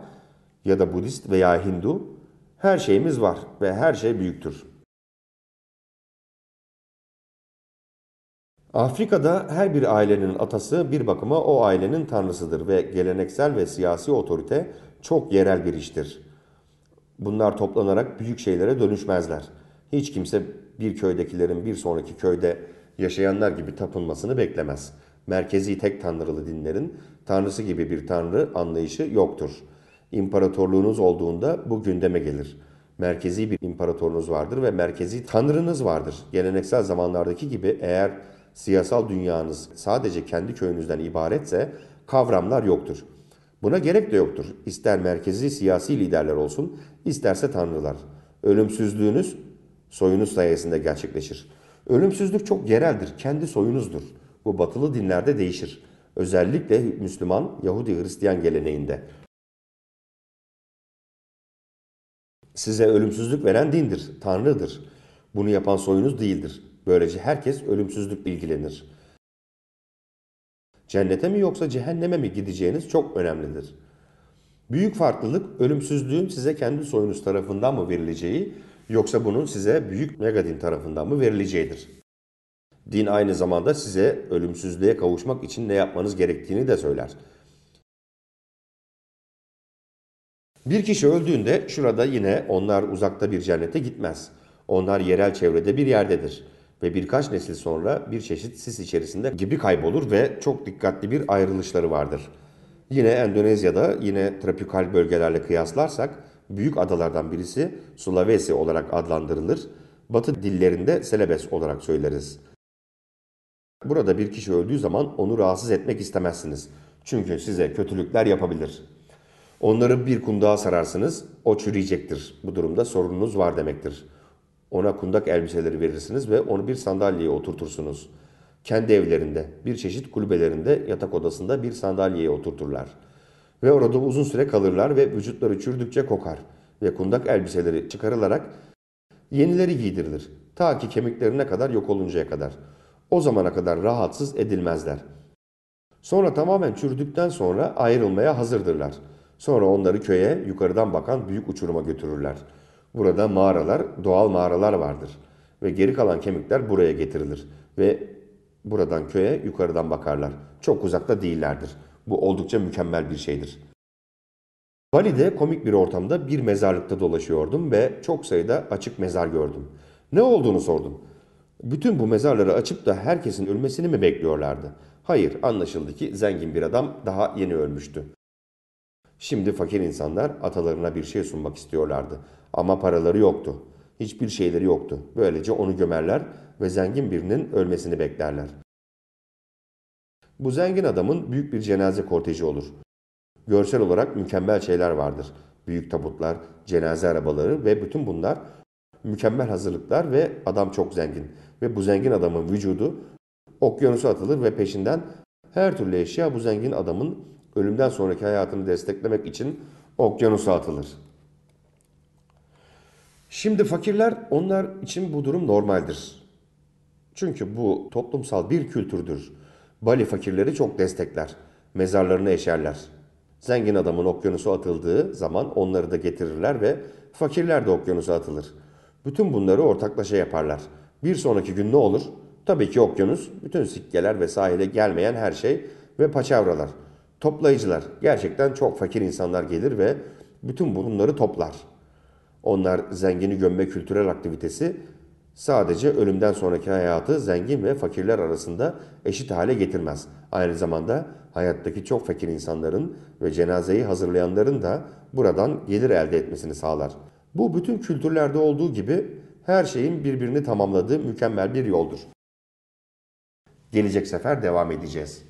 Ya da Budist veya Hindu? Her şeyimiz var ve her şey büyüktür. Afrika'da her bir ailenin atası bir bakıma o ailenin tanrısıdır ve geleneksel ve siyasi otorite çok yerel bir iştir. Bunlar toplanarak büyük şeylere dönüşmezler. Hiç kimse bir köydekilerin bir sonraki köyde yaşayanlar gibi tapınmasını beklemez. Merkezi tek tanrılı dinlerin tanrısı gibi bir tanrı anlayışı yoktur. İmparatorluğunuz olduğunda bu gündeme gelir. Merkezi bir imparatorunuz vardır ve merkezi tanrınız vardır. Geleneksel zamanlardaki gibi eğer siyasal dünyanız sadece kendi köyünüzden ibaretse kavramlar yoktur. Buna gerek de yoktur. İster merkezi siyasi liderler olsun, isterse tanrılar. Ölümsüzlüğünüz soyunuz sayesinde gerçekleşir. Ölümsüzlük çok yereldir, kendi soyunuzdur. Bu batılı dinlerde değişir. Özellikle Müslüman, Yahudi, Hristiyan geleneğinde. Size ölümsüzlük veren dindir, Tanrı'dır. Bunu yapan soyunuz değildir. Böylece herkes ölümsüzlükle ilgilenir. Cennete mi yoksa cehenneme mi gideceğiniz çok önemlidir. Büyük farklılık ölümsüzlüğün size kendi soyunuz tarafından mı verileceği yoksa bunun size büyük megadin tarafından mı verileceğidir. Din aynı zamanda size ölümsüzlüğe kavuşmak için ne yapmanız gerektiğini de söyler. Bir kişi öldüğünde şurada yine onlar uzakta bir cennete gitmez. Onlar yerel çevrede bir yerdedir ve birkaç nesil sonra bir çeşit sis içerisinde gibi kaybolur ve çok dikkatli bir ayrılışları vardır. Yine Endonezya'da yine tropikal bölgelerle kıyaslarsak büyük adalardan birisi Sulawesi olarak adlandırılır. Batı dillerinde Selebes olarak söyleriz. Burada bir kişi öldüğü zaman onu rahatsız etmek istemezsiniz. Çünkü size kötülükler yapabilir. Onları bir kundağa sararsınız, o çürüyecektir. Bu durumda sorununuz var demektir.'' Ona kundak elbiseleri verirsiniz ve onu bir sandalyeye oturtursunuz. Kendi evlerinde, bir çeşit kulübelerinde, yatak odasında bir sandalyeye oturturlar. Ve orada uzun süre kalırlar ve vücutları çürdükçe kokar. Ve kundak elbiseleri çıkarılarak yenileri giydirilir. Ta ki kemiklerine kadar yok oluncaya kadar. O zamana kadar rahatsız edilmezler. Sonra tamamen çürdükten sonra ayrılmaya hazırdırlar. Sonra onları köye yukarıdan bakan büyük uçuruma götürürler.'' Burada mağaralar, doğal mağaralar vardır ve geri kalan kemikler buraya getirilir ve buradan köye yukarıdan bakarlar. Çok uzakta değillerdir. Bu oldukça mükemmel bir şeydir. Bali'de komik bir ortamda bir mezarlıkta dolaşıyordum ve çok sayıda açık mezar gördüm. Ne olduğunu sordum. Bütün bu mezarları açıp da herkesin ölmesini mi bekliyorlardı? Hayır, anlaşıldı ki zengin bir adam daha yeni ölmüştü. Şimdi fakir insanlar atalarına bir şey sunmak istiyorlardı. Ama paraları yoktu. Hiçbir şeyleri yoktu. Böylece onu gömerler ve zengin birinin ölmesini beklerler. Bu zengin adamın büyük bir cenaze korteji olur. Görsel olarak mükemmel şeyler vardır. Büyük tabutlar, cenaze arabaları ve bütün bunlar mükemmel hazırlıklar ve adam çok zengin. Ve bu zengin adamın vücudu okyanusa atılır ve peşinden her türlü eşya bu zengin adamın ölümden sonraki hayatını desteklemek için okyanusa atılır. Şimdi fakirler onlar için bu durum normaldir. Çünkü bu toplumsal bir kültürdür. Bali fakirleri çok destekler. Mezarlarını eşerler. Zengin adamın okyanusu atıldığı zaman onları da getirirler ve fakirler de okyanusa atılır. Bütün bunları ortaklaşa yaparlar. Bir sonraki gün ne olur? Tabii ki okyanus, bütün sikkeler ve sahile gelmeyen her şey ve paçavralar. Toplayıcılar, gerçekten çok fakir insanlar gelir ve bütün bunları toplar.'' Onlar zengini gömme kültürel aktivitesi sadece ölümden sonraki hayatı zengin ve fakirler arasında eşit hale getirmez. Aynı zamanda hayattaki çok fakir insanların ve cenazeyi hazırlayanların da buradan gelir elde etmesini sağlar. Bu bütün kültürlerde olduğu gibi her şeyin birbirini tamamladığı mükemmel bir yoldur. Gelecek sefer devam edeceğiz.